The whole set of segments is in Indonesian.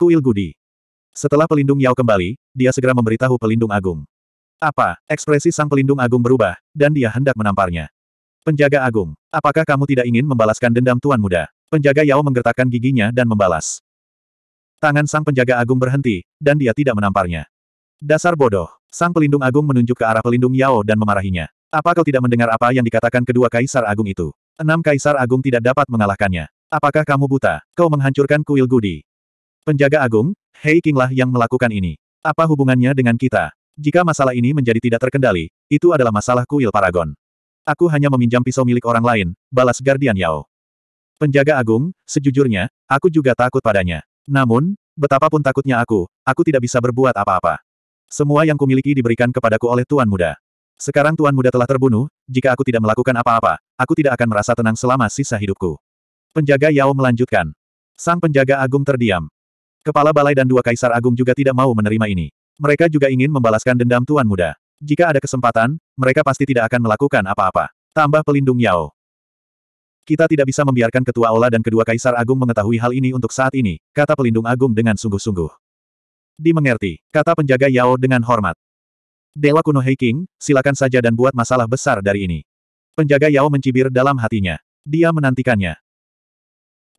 Kuil Gudi. Setelah pelindung Yao kembali, dia segera memberitahu pelindung agung. Apa? Ekspresi sang pelindung agung berubah, dan dia hendak menamparnya. Penjaga agung, apakah kamu tidak ingin membalaskan dendam tuan muda? Penjaga Yao menggertakkan giginya dan membalas. Tangan sang penjaga agung berhenti, dan dia tidak menamparnya. Dasar bodoh. Sang pelindung agung menunjuk ke arah pelindung Yao dan memarahinya. Apa kau tidak mendengar apa yang dikatakan kedua kaisar agung itu? Enam kaisar agung tidak dapat mengalahkannya. Apakah kamu buta? Kau menghancurkan kuil Gudi. Penjaga Agung, Hei Kinglah yang melakukan ini. Apa hubungannya dengan kita? Jika masalah ini menjadi tidak terkendali, itu adalah masalah kuil Paragon. Aku hanya meminjam pisau milik orang lain, balas Guardian Yao. Penjaga Agung, sejujurnya, aku juga takut padanya. Namun, betapapun takutnya aku, aku tidak bisa berbuat apa-apa. Semua yang kumiliki diberikan kepadaku oleh Tuan Muda. Sekarang Tuan Muda telah terbunuh, jika aku tidak melakukan apa-apa, aku tidak akan merasa tenang selama sisa hidupku. Penjaga Yao melanjutkan. Sang penjaga agung terdiam. Kepala Balai dan dua Kaisar Agung juga tidak mau menerima ini. Mereka juga ingin membalaskan dendam Tuan Muda. Jika ada kesempatan, mereka pasti tidak akan melakukan apa-apa. Tambah pelindung Yao. Kita tidak bisa membiarkan Ketua ola dan kedua Kaisar Agung mengetahui hal ini untuk saat ini, kata pelindung Agung dengan sungguh-sungguh. Dimengerti, kata penjaga Yao dengan hormat. Dewa kuno Heiking, silakan saja dan buat masalah besar dari ini. Penjaga Yao mencibir dalam hatinya. Dia menantikannya.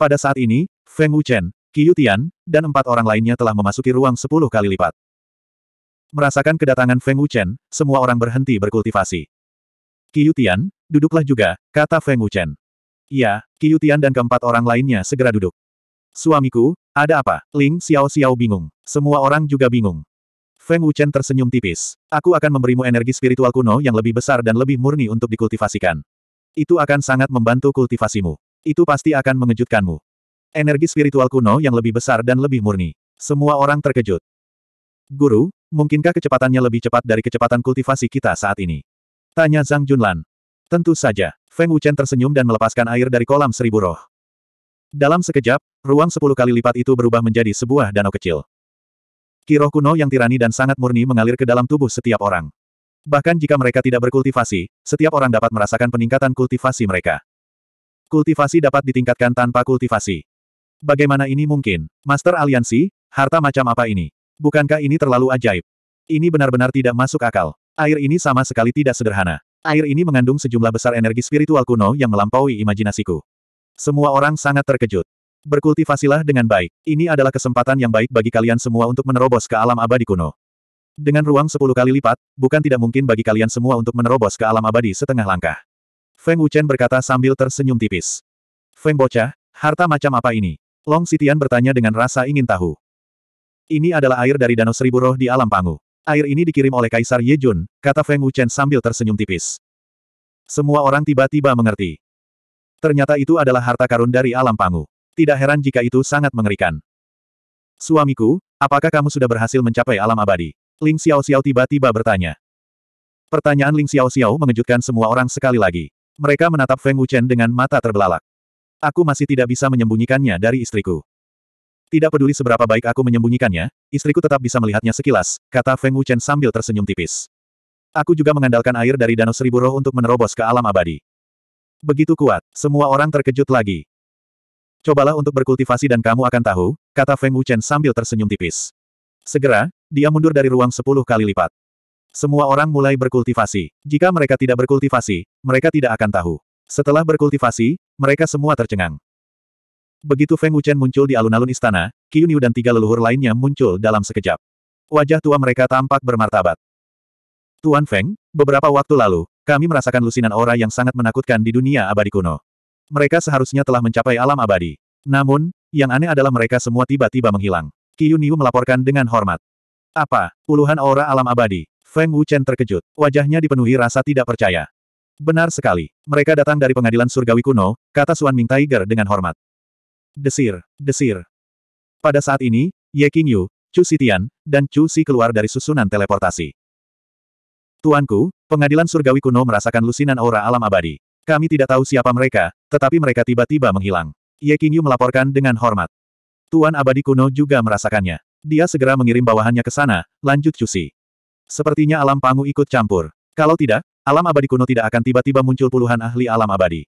Pada saat ini, Feng Wuchen, Qiu Yutian dan empat orang lainnya telah memasuki ruang sepuluh kali lipat. Merasakan kedatangan Feng Wuchen, semua orang berhenti berkultivasi. Qiu Yutian, duduklah juga, kata Feng Wuchen. Iya, Qiu Yutian dan keempat orang lainnya segera duduk. Suamiku, ada apa? Ling Xiao Xiao bingung. Semua orang juga bingung. Feng Wuchen tersenyum tipis. Aku akan memberimu energi spiritual kuno yang lebih besar dan lebih murni untuk dikultivasikan. Itu akan sangat membantu kultivasimu. Itu pasti akan mengejutkanmu. Energi spiritual kuno yang lebih besar dan lebih murni. Semua orang terkejut. Guru, mungkinkah kecepatannya lebih cepat dari kecepatan kultivasi kita saat ini? Tanya Zhang Junlan. Tentu saja, Feng Wuchen tersenyum dan melepaskan air dari kolam seribu roh. Dalam sekejap, ruang sepuluh kali lipat itu berubah menjadi sebuah danau kecil. Kiroh kuno yang tirani dan sangat murni mengalir ke dalam tubuh setiap orang. Bahkan jika mereka tidak berkultivasi, setiap orang dapat merasakan peningkatan kultivasi mereka. Kultivasi dapat ditingkatkan tanpa kultivasi. Bagaimana ini mungkin? Master Aliansi, harta macam apa ini? Bukankah ini terlalu ajaib? Ini benar-benar tidak masuk akal. Air ini sama sekali tidak sederhana. Air ini mengandung sejumlah besar energi spiritual kuno yang melampaui imajinasiku. Semua orang sangat terkejut. Berkultivasilah dengan baik. Ini adalah kesempatan yang baik bagi kalian semua untuk menerobos ke alam abadi kuno. Dengan ruang sepuluh kali lipat, bukan tidak mungkin bagi kalian semua untuk menerobos ke alam abadi setengah langkah. Feng Wuchen berkata sambil tersenyum tipis. Feng Bocah, harta macam apa ini? Long Sitian bertanya dengan rasa ingin tahu. Ini adalah air dari Danau Seribu Roh di Alam Pangu. Air ini dikirim oleh Kaisar Yejun, kata Feng Wuchen sambil tersenyum tipis. Semua orang tiba-tiba mengerti. Ternyata itu adalah harta karun dari Alam Pangu. Tidak heran jika itu sangat mengerikan. Suamiku, apakah kamu sudah berhasil mencapai alam abadi? Ling Xiao Xiao tiba-tiba bertanya. Pertanyaan Ling Xiao Xiao mengejutkan semua orang sekali lagi. Mereka menatap Feng Wuchen dengan mata terbelalak. Aku masih tidak bisa menyembunyikannya dari istriku. Tidak peduli seberapa baik aku menyembunyikannya, istriku tetap bisa melihatnya sekilas, kata Feng Wuchen sambil tersenyum tipis. Aku juga mengandalkan air dari danau seribu roh untuk menerobos ke alam abadi. Begitu kuat, semua orang terkejut lagi. Cobalah untuk berkultivasi dan kamu akan tahu, kata Feng Wuchen sambil tersenyum tipis. Segera, dia mundur dari ruang sepuluh kali lipat. Semua orang mulai berkultivasi. Jika mereka tidak berkultivasi, mereka tidak akan tahu. Setelah berkultivasi, mereka semua tercengang. Begitu Feng Wuchen muncul di alun-alun istana, Qiu dan tiga leluhur lainnya muncul dalam sekejap. Wajah tua mereka tampak bermartabat. Tuan Feng, beberapa waktu lalu, kami merasakan lusinan aura yang sangat menakutkan di dunia abadi kuno. Mereka seharusnya telah mencapai alam abadi. Namun, yang aneh adalah mereka semua tiba-tiba menghilang. Qiu melaporkan dengan hormat. Apa? Puluhan aura alam abadi. Feng Wuchen terkejut. Wajahnya dipenuhi rasa tidak percaya. Benar sekali. Mereka datang dari pengadilan surgawi kuno, kata Suan Ming Tiger dengan hormat. Desir, desir. Pada saat ini, Ye Qingyu, Chu Sitian, dan Chu Si keluar dari susunan teleportasi. Tuanku, pengadilan surgawi kuno merasakan lusinan aura alam abadi. Kami tidak tahu siapa mereka, tetapi mereka tiba-tiba menghilang. Ye Qingyu melaporkan dengan hormat. Tuan abadi kuno juga merasakannya. Dia segera mengirim bawahannya ke sana, lanjut Chu Si. Sepertinya alam pangu ikut campur. Kalau tidak, Alam abadi kuno tidak akan tiba-tiba muncul puluhan ahli alam abadi.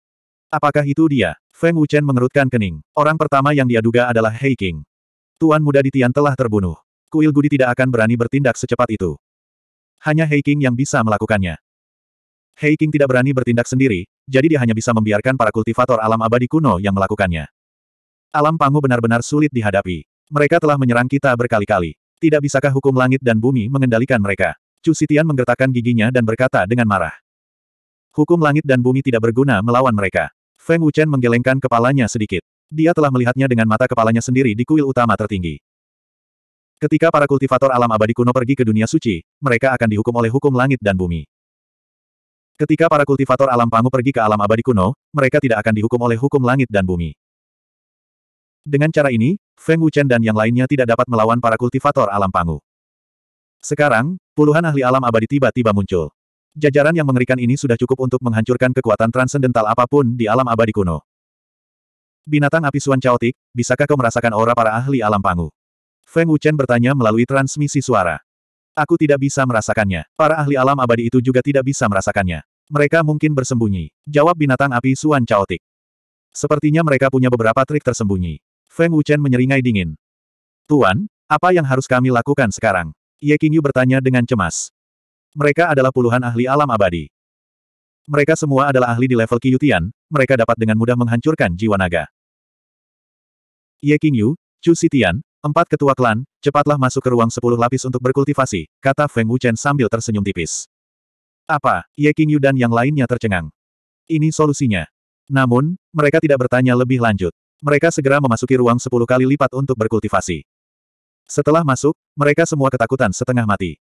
Apakah itu dia? Feng Wuchen mengerutkan kening. Orang pertama yang dia duga adalah Hei King. Tuan muda di Tian telah terbunuh. Kuil Gudi tidak akan berani bertindak secepat itu. Hanya Hei King yang bisa melakukannya. Hei King tidak berani bertindak sendiri, jadi dia hanya bisa membiarkan para kultivator alam abadi kuno yang melakukannya. Alam Pangu benar-benar sulit dihadapi. Mereka telah menyerang kita berkali-kali. Tidak bisakah hukum langit dan bumi mengendalikan mereka? Chu Sitian menggertakkan giginya dan berkata dengan marah. Hukum langit dan bumi tidak berguna melawan mereka. Feng Wuchen menggelengkan kepalanya sedikit. Dia telah melihatnya dengan mata kepalanya sendiri di kuil utama tertinggi. Ketika para kultivator alam abadi kuno pergi ke dunia suci, mereka akan dihukum oleh hukum langit dan bumi. Ketika para kultivator alam pangu pergi ke alam abadi kuno, mereka tidak akan dihukum oleh hukum langit dan bumi. Dengan cara ini, Feng Wuchen dan yang lainnya tidak dapat melawan para kultivator alam pangu. Sekarang, puluhan ahli alam abadi tiba-tiba muncul. Jajaran yang mengerikan ini sudah cukup untuk menghancurkan kekuatan transendental apapun di alam abadi kuno. Binatang api Suan caotik, bisakah kau merasakan aura para ahli alam pangu? Feng Wuchen bertanya melalui transmisi suara. Aku tidak bisa merasakannya. Para ahli alam abadi itu juga tidak bisa merasakannya. Mereka mungkin bersembunyi. Jawab binatang api Suan caotik. Sepertinya mereka punya beberapa trik tersembunyi. Feng Wuchen menyeringai dingin. Tuan, apa yang harus kami lakukan sekarang? Ye Qingyu bertanya dengan cemas. Mereka adalah puluhan ahli alam abadi. Mereka semua adalah ahli di level Qiyutian, mereka dapat dengan mudah menghancurkan jiwa naga. Ye Qingyu, Chu Sitian, empat ketua klan, cepatlah masuk ke ruang sepuluh lapis untuk berkultivasi, kata Feng Wuchen sambil tersenyum tipis. Apa, Ye Qingyu dan yang lainnya tercengang. Ini solusinya. Namun, mereka tidak bertanya lebih lanjut. Mereka segera memasuki ruang sepuluh kali lipat untuk berkultivasi. Setelah masuk, mereka semua ketakutan setengah mati.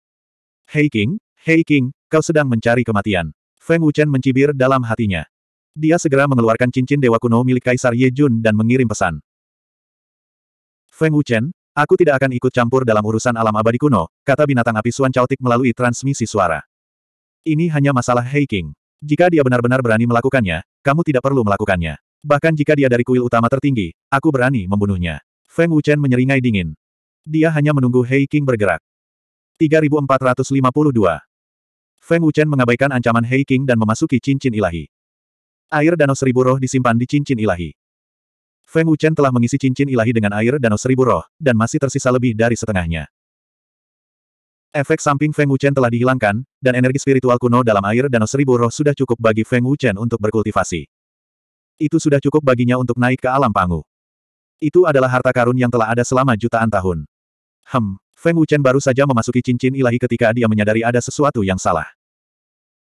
Hei King, Hei King, kau sedang mencari kematian. Feng Wuchen mencibir dalam hatinya. Dia segera mengeluarkan cincin dewa kuno milik Kaisar Ye Jun dan mengirim pesan. Feng Wuchen, aku tidak akan ikut campur dalam urusan alam abadi kuno, kata binatang api Suan Chaotik melalui transmisi suara. Ini hanya masalah Hei King. Jika dia benar-benar berani melakukannya, kamu tidak perlu melakukannya. Bahkan jika dia dari kuil utama tertinggi, aku berani membunuhnya. Feng Wuchen menyeringai dingin. Dia hanya menunggu Hei King bergerak. 3452. Feng Wuchen mengabaikan ancaman Hei King dan memasuki cincin ilahi. Air danau seribu roh disimpan di cincin ilahi. Feng Wuchen telah mengisi cincin ilahi dengan air danau seribu roh, dan masih tersisa lebih dari setengahnya. Efek samping Feng Wuchen telah dihilangkan, dan energi spiritual kuno dalam air danau seribu roh sudah cukup bagi Feng Wuchen untuk berkultivasi. Itu sudah cukup baginya untuk naik ke alam panggung. Itu adalah harta karun yang telah ada selama jutaan tahun. Hem, Feng Wuchen baru saja memasuki cincin ilahi ketika dia menyadari ada sesuatu yang salah.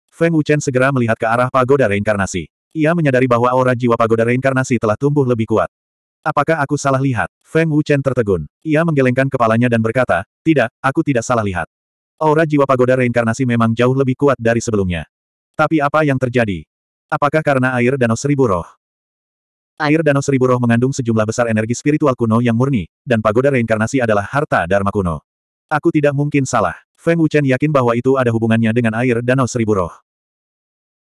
Feng Wuchen segera melihat ke arah pagoda reinkarnasi. Ia menyadari bahwa aura jiwa pagoda reinkarnasi telah tumbuh lebih kuat. Apakah aku salah lihat? Feng Wuchen tertegun. Ia menggelengkan kepalanya dan berkata, tidak, aku tidak salah lihat. Aura jiwa pagoda reinkarnasi memang jauh lebih kuat dari sebelumnya. Tapi apa yang terjadi? Apakah karena air danau seribu roh? Air Danau Seribu Roh mengandung sejumlah besar energi spiritual kuno yang murni, dan pagoda reinkarnasi adalah harta Dharma kuno. Aku tidak mungkin salah. Feng Wuchen yakin bahwa itu ada hubungannya dengan air Danau Seribu Roh.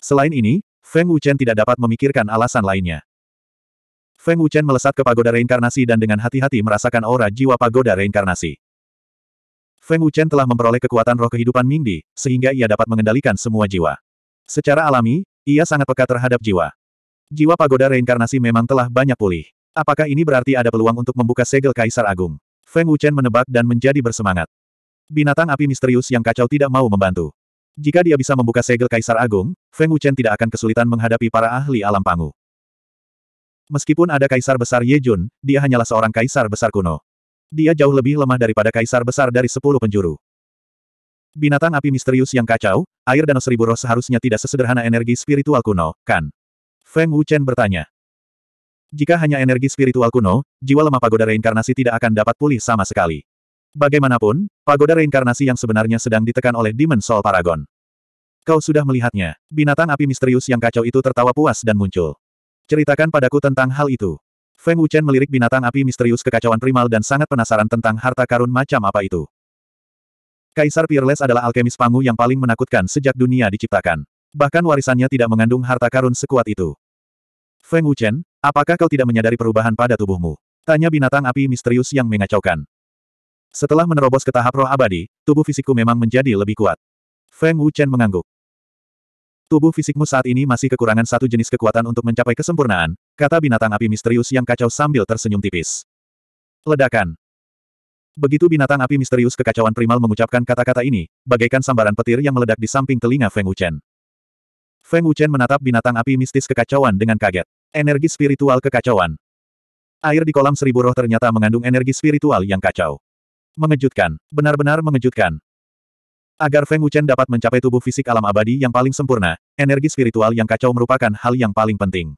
Selain ini, Feng Wuchen tidak dapat memikirkan alasan lainnya. Feng Wuchen melesat ke pagoda reinkarnasi dan dengan hati-hati merasakan aura jiwa pagoda reinkarnasi. Feng Wuchen telah memperoleh kekuatan roh kehidupan Mingdi, sehingga ia dapat mengendalikan semua jiwa. Secara alami, ia sangat peka terhadap jiwa. Jiwa pagoda reinkarnasi memang telah banyak pulih. Apakah ini berarti ada peluang untuk membuka segel Kaisar Agung? Feng Wuchen menebak dan menjadi bersemangat. Binatang api misterius yang kacau tidak mau membantu. Jika dia bisa membuka segel Kaisar Agung, Feng Wuchen tidak akan kesulitan menghadapi para ahli alam pangu. Meskipun ada Kaisar Besar Ye Jun, dia hanyalah seorang Kaisar Besar kuno. Dia jauh lebih lemah daripada Kaisar Besar dari sepuluh penjuru. Binatang api misterius yang kacau, air danau seribu roh seharusnya tidak sesederhana energi spiritual kuno, kan? Feng Wuchen bertanya. Jika hanya energi spiritual kuno, jiwa lemah pagoda reinkarnasi tidak akan dapat pulih sama sekali. Bagaimanapun, pagoda reinkarnasi yang sebenarnya sedang ditekan oleh Demon Soul Paragon. Kau sudah melihatnya. Binatang api misterius yang kacau itu tertawa puas dan muncul. Ceritakan padaku tentang hal itu. Feng Wuchen melirik binatang api misterius kekacauan primal dan sangat penasaran tentang harta karun macam apa itu. Kaisar Peerless adalah alkemis Pangu yang paling menakutkan sejak dunia diciptakan. Bahkan warisannya tidak mengandung harta karun sekuat itu. Feng Wuchen, apakah kau tidak menyadari perubahan pada tubuhmu? Tanya binatang api misterius yang mengacaukan. Setelah menerobos ke tahap roh abadi, tubuh fisikku memang menjadi lebih kuat. Feng Wuchen mengangguk. Tubuh fisikmu saat ini masih kekurangan satu jenis kekuatan untuk mencapai kesempurnaan, kata binatang api misterius yang kacau sambil tersenyum tipis. Ledakan. Begitu binatang api misterius kekacauan primal mengucapkan kata-kata ini, bagaikan sambaran petir yang meledak di samping telinga Feng Wuchen. Feng Wuchen menatap binatang api mistis kekacauan dengan kaget. Energi spiritual kekacauan. Air di kolam seribu roh ternyata mengandung energi spiritual yang kacau. Mengejutkan, benar-benar mengejutkan. Agar Feng Wuchen dapat mencapai tubuh fisik alam abadi yang paling sempurna, energi spiritual yang kacau merupakan hal yang paling penting.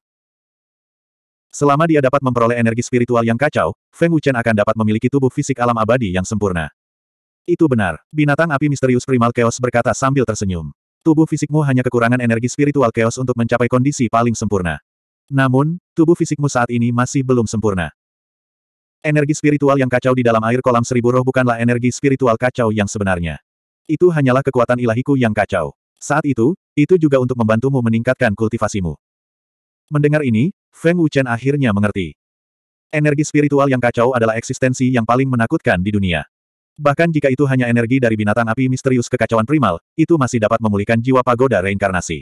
Selama dia dapat memperoleh energi spiritual yang kacau, Feng Wuchen akan dapat memiliki tubuh fisik alam abadi yang sempurna. Itu benar, binatang api misterius primal chaos berkata sambil tersenyum. Tubuh fisikmu hanya kekurangan energi spiritual chaos untuk mencapai kondisi paling sempurna. Namun, tubuh fisikmu saat ini masih belum sempurna. Energi spiritual yang kacau di dalam air kolam seribu roh bukanlah energi spiritual kacau yang sebenarnya. Itu hanyalah kekuatan ilahiku yang kacau. Saat itu, itu juga untuk membantumu meningkatkan kultivasimu. Mendengar ini, Feng Wuchen akhirnya mengerti. Energi spiritual yang kacau adalah eksistensi yang paling menakutkan di dunia. Bahkan jika itu hanya energi dari binatang api misterius kekacauan primal, itu masih dapat memulihkan jiwa pagoda reinkarnasi.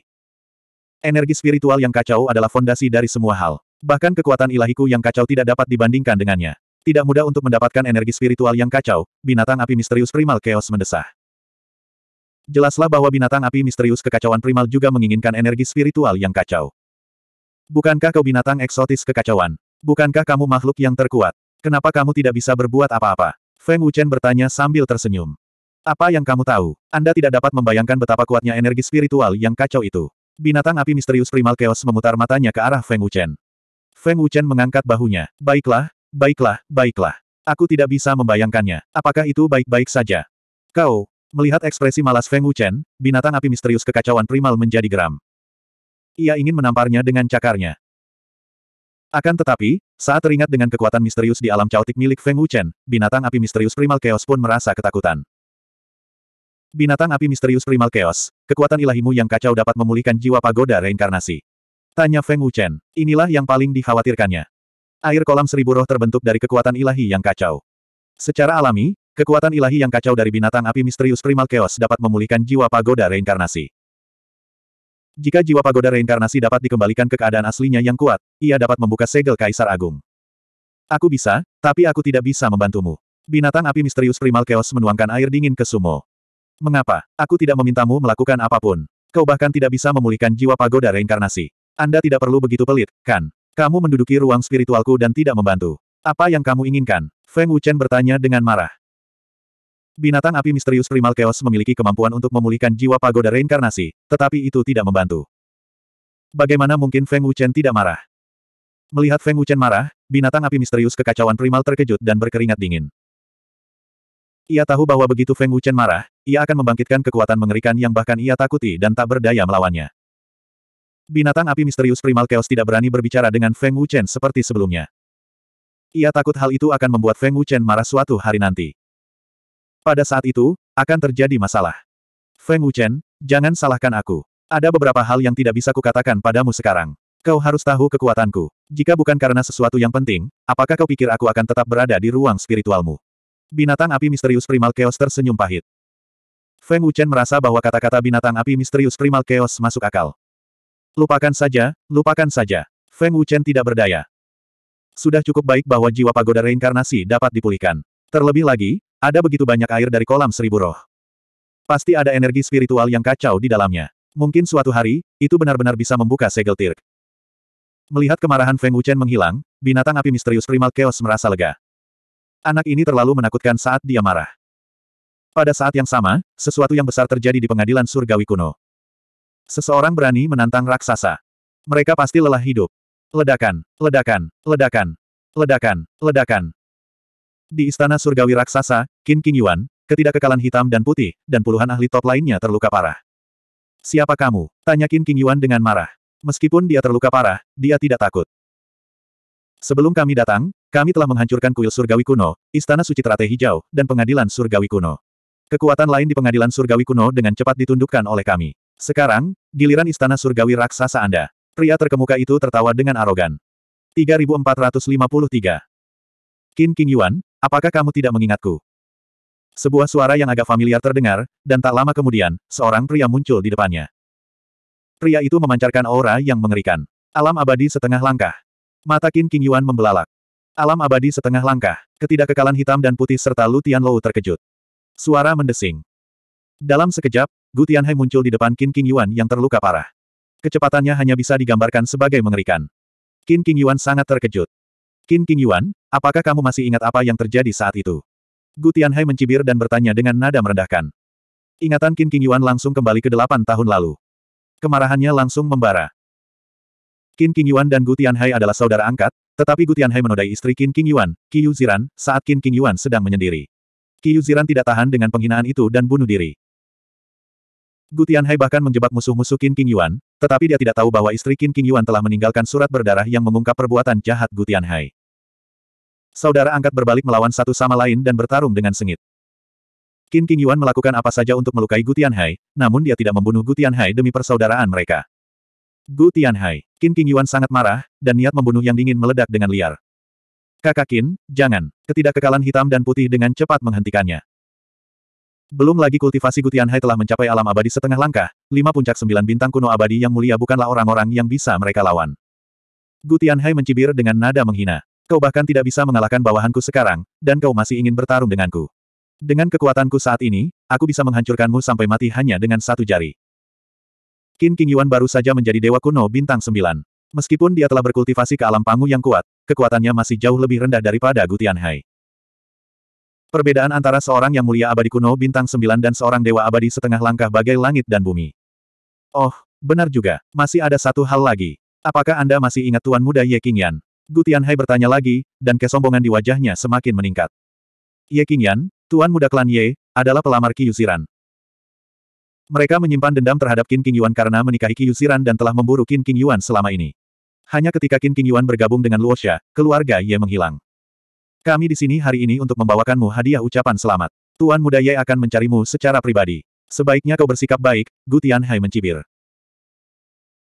Energi spiritual yang kacau adalah fondasi dari semua hal. Bahkan kekuatan ilahiku yang kacau tidak dapat dibandingkan dengannya. Tidak mudah untuk mendapatkan energi spiritual yang kacau, binatang api misterius primal chaos mendesah. Jelaslah bahwa binatang api misterius kekacauan primal juga menginginkan energi spiritual yang kacau. Bukankah kau binatang eksotis kekacauan? Bukankah kamu makhluk yang terkuat? Kenapa kamu tidak bisa berbuat apa-apa? Feng Wuchen bertanya sambil tersenyum. Apa yang kamu tahu? Anda tidak dapat membayangkan betapa kuatnya energi spiritual yang kacau itu. Binatang api misterius primal chaos memutar matanya ke arah Feng Wuchen. Feng Wuchen mengangkat bahunya. Baiklah, baiklah, baiklah. Aku tidak bisa membayangkannya. Apakah itu baik-baik saja? Kau, melihat ekspresi malas Feng Wuchen, binatang api misterius kekacauan primal menjadi geram. Ia ingin menamparnya dengan cakarnya. Akan tetapi, saat teringat dengan kekuatan misterius di alam caotik milik Feng Wuchen, binatang api misterius primal chaos pun merasa ketakutan. Binatang api misterius primal chaos, kekuatan ilahimu yang kacau dapat memulihkan jiwa pagoda reinkarnasi. Tanya Feng Wuchen, inilah yang paling dikhawatirkannya. Air kolam seribu roh terbentuk dari kekuatan ilahi yang kacau. Secara alami, kekuatan ilahi yang kacau dari binatang api misterius primal chaos dapat memulihkan jiwa pagoda reinkarnasi. Jika jiwa pagoda reinkarnasi dapat dikembalikan ke keadaan aslinya yang kuat, ia dapat membuka segel Kaisar Agung. Aku bisa, tapi aku tidak bisa membantumu. Binatang api misterius primal chaos menuangkan air dingin ke sumo. Mengapa? Aku tidak memintamu melakukan apapun. Kau bahkan tidak bisa memulihkan jiwa pagoda reinkarnasi. Anda tidak perlu begitu pelit, kan? Kamu menduduki ruang spiritualku dan tidak membantu. Apa yang kamu inginkan? Feng Wuchen bertanya dengan marah. Binatang api misterius primal chaos memiliki kemampuan untuk memulihkan jiwa pagoda reinkarnasi, tetapi itu tidak membantu. Bagaimana mungkin Feng Wuchen tidak marah? Melihat Feng Wuchen marah, binatang api misterius kekacauan primal terkejut dan berkeringat dingin. Ia tahu bahwa begitu Feng Wuchen marah, ia akan membangkitkan kekuatan mengerikan yang bahkan ia takuti dan tak berdaya melawannya. Binatang api misterius Primal Chaos tidak berani berbicara dengan Feng Wuchen seperti sebelumnya. Ia takut hal itu akan membuat Feng Wuchen marah suatu hari nanti. Pada saat itu, akan terjadi masalah. Feng Wuchen, jangan salahkan aku. Ada beberapa hal yang tidak bisa kukatakan padamu sekarang. Kau harus tahu kekuatanku. Jika bukan karena sesuatu yang penting, apakah kau pikir aku akan tetap berada di ruang spiritualmu? Binatang api misterius primal chaos tersenyum pahit. Feng Wuchen merasa bahwa kata-kata binatang api misterius primal chaos masuk akal. Lupakan saja, lupakan saja. Feng Wuchen tidak berdaya. Sudah cukup baik bahwa jiwa pagoda reinkarnasi dapat dipulihkan. Terlebih lagi, ada begitu banyak air dari kolam seribu roh. Pasti ada energi spiritual yang kacau di dalamnya. Mungkin suatu hari, itu benar-benar bisa membuka segel tirk. Melihat kemarahan Feng Wuchen menghilang, binatang api misterius primal chaos merasa lega. Anak ini terlalu menakutkan saat dia marah. Pada saat yang sama, sesuatu yang besar terjadi di pengadilan surgawi kuno. Seseorang berani menantang raksasa. Mereka pasti lelah hidup. Ledakan, ledakan, ledakan, ledakan, ledakan. Di istana surgawi raksasa, Qin King Yuan, ketidakkekalan hitam dan putih, dan puluhan ahli top lainnya terluka parah. Siapa kamu? Tanya Qin King Yuan dengan marah. Meskipun dia terluka parah, dia tidak takut. Sebelum kami datang, kami telah menghancurkan kuil surgawi kuno, istana suci teratai hijau, dan pengadilan surgawi kuno. Kekuatan lain di pengadilan surgawi kuno dengan cepat ditundukkan oleh kami. Sekarang, giliran istana surgawi raksasa Anda. Pria terkemuka itu tertawa dengan arogan. 3453 Qin King Yuan, apakah kamu tidak mengingatku? Sebuah suara yang agak familiar terdengar, dan tak lama kemudian, seorang pria muncul di depannya. Pria itu memancarkan aura yang mengerikan. Alam abadi setengah langkah. Mata Qin King Yuan membelalak. Alam abadi setengah langkah, ketidakkekalan hitam dan putih serta Lu Tianlou terkejut. Suara mendesing. Dalam sekejap, Gu Hai muncul di depan Qin King Yuan yang terluka parah. Kecepatannya hanya bisa digambarkan sebagai mengerikan. Qin King Yuan sangat terkejut. Qin King Yuan, apakah kamu masih ingat apa yang terjadi saat itu? Gu Hai mencibir dan bertanya dengan nada merendahkan. Ingatan Qin King Yuan langsung kembali ke delapan tahun lalu. Kemarahannya langsung membara. Qin King Yuan dan Gu Tianhai adalah saudara angkat, tetapi Gu Tianhai menodai istri Qin King Yuan, Yu Ziran, saat Qin King Yuan sedang menyendiri. Yu Ziran tidak tahan dengan penghinaan itu dan bunuh diri. Gu Tianhai bahkan menjebak musuh-musuh Qin King Yuan, tetapi dia tidak tahu bahwa istri Qin King Yuan telah meninggalkan surat berdarah yang mengungkap perbuatan jahat Gu Tianhai. Saudara angkat berbalik melawan satu sama lain dan bertarung dengan sengit. Qin King Yuan melakukan apa saja untuk melukai Gu Tianhai, namun dia tidak membunuh Gu Tianhai demi persaudaraan mereka. Gu Tianhai. Qin Qingyuan Yuan sangat marah, dan niat membunuh yang dingin meledak dengan liar. Kakak Qin, jangan. Ketidakkekalan hitam dan putih dengan cepat menghentikannya. Belum lagi kultivasi Gu Tianhai telah mencapai alam abadi setengah langkah, lima puncak sembilan bintang kuno abadi yang mulia bukanlah orang-orang yang bisa mereka lawan. Gu Tianhai mencibir dengan nada menghina. Kau bahkan tidak bisa mengalahkan bawahanku sekarang, dan kau masih ingin bertarung denganku. Dengan kekuatanku saat ini, aku bisa menghancurkanmu sampai mati hanya dengan satu jari. Qin King Yuan baru saja menjadi dewa kuno bintang Sembilan. Meskipun dia telah berkultivasi ke alam pangu yang kuat, kekuatannya masih jauh lebih rendah daripada Gutian Hai. Perbedaan antara seorang yang mulia abadi kuno bintang Sembilan dan seorang dewa abadi setengah langkah bagai langit dan bumi. Oh, benar juga, masih ada satu hal lagi. Apakah Anda masih ingat Tuan Muda Ye Yan? Gu Tianhai bertanya lagi, dan kesombongan di wajahnya semakin meningkat. Ye Yan, Tuan Muda Klan Ye, adalah pelamar Kyusiran. Mereka menyimpan dendam terhadap Qin King Yuan karena menikahi Qi Yusiran dan telah memburu Qin King Yuan selama ini. Hanya ketika Qin King Yuan bergabung dengan Luosha, keluarga Ye menghilang. Kami di sini hari ini untuk membawakanmu hadiah ucapan selamat. Tuan muda Ye akan mencarimu secara pribadi. Sebaiknya kau bersikap baik, Gu Tianhai mencibir.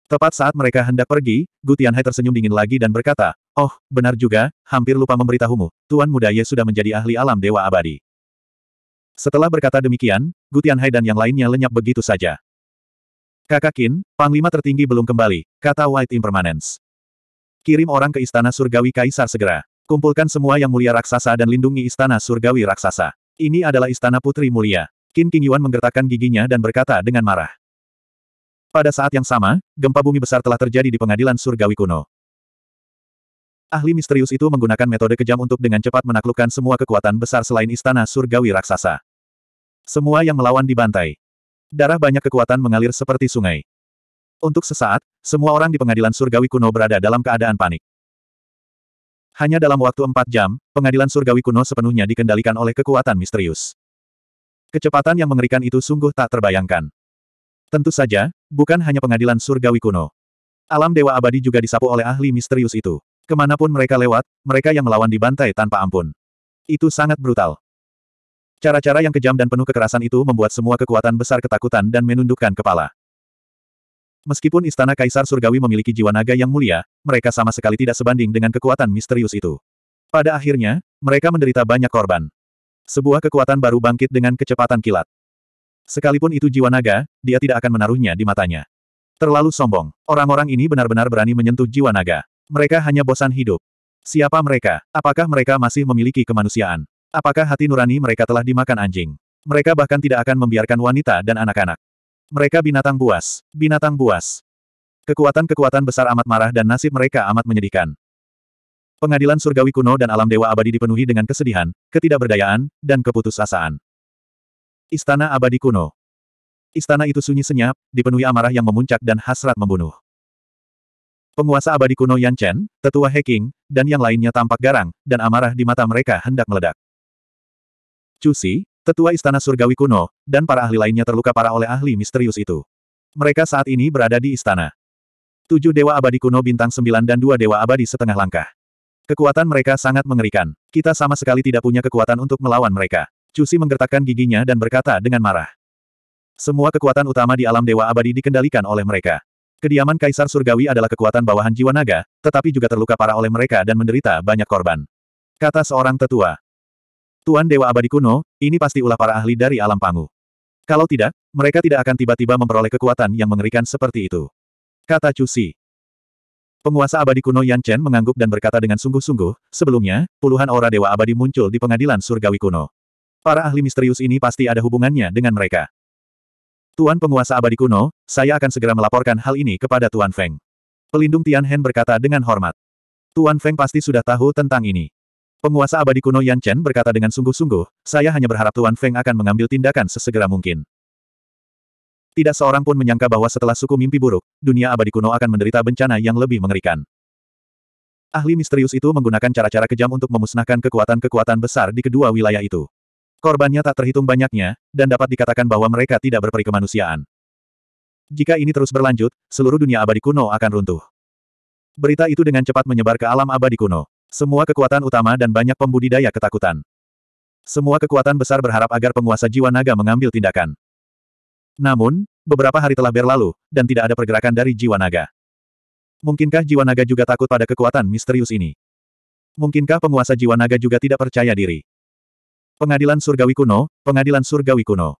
Tepat saat mereka hendak pergi, Gu Tianhai tersenyum dingin lagi dan berkata, Oh, benar juga, hampir lupa memberitahumu, Tuan Muda Ye sudah menjadi ahli alam Dewa Abadi. Setelah berkata demikian, Gutian Hai dan yang lainnya lenyap begitu saja. Kakak Qin, Panglima tertinggi belum kembali, kata White Impermanence. Kirim orang ke Istana Surgawi Kaisar segera. Kumpulkan semua yang mulia raksasa dan lindungi Istana Surgawi Raksasa. Ini adalah Istana Putri Mulia. Qin King Yuan menggertakkan giginya dan berkata dengan marah. Pada saat yang sama, gempa bumi besar telah terjadi di pengadilan Surgawi kuno. Ahli misterius itu menggunakan metode kejam untuk dengan cepat menaklukkan semua kekuatan besar selain istana surgawi raksasa. Semua yang melawan dibantai. Darah banyak kekuatan mengalir seperti sungai. Untuk sesaat, semua orang di pengadilan surgawi kuno berada dalam keadaan panik. Hanya dalam waktu empat jam, pengadilan surgawi kuno sepenuhnya dikendalikan oleh kekuatan misterius. Kecepatan yang mengerikan itu sungguh tak terbayangkan. Tentu saja, bukan hanya pengadilan surgawi kuno. Alam Dewa Abadi juga disapu oleh ahli misterius itu. Kemanapun mereka lewat, mereka yang melawan dibantai tanpa ampun. Itu sangat brutal. Cara-cara yang kejam dan penuh kekerasan itu membuat semua kekuatan besar ketakutan dan menundukkan kepala. Meskipun istana Kaisar Surgawi memiliki jiwa naga yang mulia, mereka sama sekali tidak sebanding dengan kekuatan misterius itu. Pada akhirnya, mereka menderita banyak korban. Sebuah kekuatan baru bangkit dengan kecepatan kilat. Sekalipun itu jiwa naga, dia tidak akan menaruhnya di matanya. Terlalu sombong. Orang-orang ini benar-benar berani menyentuh jiwa naga. Mereka hanya bosan hidup. Siapa mereka? Apakah mereka masih memiliki kemanusiaan? Apakah hati nurani mereka telah dimakan anjing? Mereka bahkan tidak akan membiarkan wanita dan anak-anak. Mereka binatang buas. Binatang buas. Kekuatan-kekuatan besar amat marah dan nasib mereka amat menyedihkan. Pengadilan surgawi kuno dan alam dewa abadi dipenuhi dengan kesedihan, ketidakberdayaan, dan keputusasaan. Istana abadi kuno. Istana itu sunyi senyap, dipenuhi amarah yang memuncak dan hasrat membunuh. Penguasa abadi kuno Yan Chen, tetua Heking, dan yang lainnya tampak garang, dan amarah di mata mereka hendak meledak. Cusi, tetua istana surgawi kuno, dan para ahli lainnya terluka parah oleh ahli misterius itu. Mereka saat ini berada di istana. Tujuh dewa abadi kuno bintang sembilan dan dua dewa abadi setengah langkah. Kekuatan mereka sangat mengerikan. Kita sama sekali tidak punya kekuatan untuk melawan mereka. Cusi menggertakkan giginya dan berkata dengan marah. Semua kekuatan utama di alam dewa abadi dikendalikan oleh mereka. Kediaman Kaisar Surgawi adalah kekuatan bawahan jiwa naga, tetapi juga terluka parah oleh mereka dan menderita banyak korban. Kata seorang tetua. Tuan Dewa Abadi Kuno, ini pasti ulah para ahli dari alam pangu. Kalau tidak, mereka tidak akan tiba-tiba memperoleh kekuatan yang mengerikan seperti itu. Kata Cusi. Penguasa abadi kuno Yan Chen mengangguk dan berkata dengan sungguh-sungguh, sebelumnya, puluhan aura dewa abadi muncul di pengadilan surgawi kuno. Para ahli misterius ini pasti ada hubungannya dengan mereka. Tuan penguasa abadi kuno, saya akan segera melaporkan hal ini kepada Tuan Feng. Pelindung Tian Hen berkata dengan hormat. Tuan Feng pasti sudah tahu tentang ini. Penguasa abadi kuno Yan Chen berkata dengan sungguh-sungguh, saya hanya berharap Tuan Feng akan mengambil tindakan sesegera mungkin. Tidak seorang pun menyangka bahwa setelah suku mimpi buruk, dunia abadi kuno akan menderita bencana yang lebih mengerikan. Ahli misterius itu menggunakan cara-cara kejam untuk memusnahkan kekuatan-kekuatan besar di kedua wilayah itu. Korbannya tak terhitung banyaknya, dan dapat dikatakan bahwa mereka tidak berperi kemanusiaan. Jika ini terus berlanjut, seluruh dunia abadi kuno akan runtuh. Berita itu dengan cepat menyebar ke alam abadi kuno. Semua kekuatan utama dan banyak pembudidaya ketakutan. Semua kekuatan besar berharap agar penguasa jiwa naga mengambil tindakan. Namun, beberapa hari telah berlalu, dan tidak ada pergerakan dari jiwa naga. Mungkinkah jiwa naga juga takut pada kekuatan misterius ini? Mungkinkah penguasa jiwa naga juga tidak percaya diri? Pengadilan Surgawi Kuno, Pengadilan Surgawi Kuno.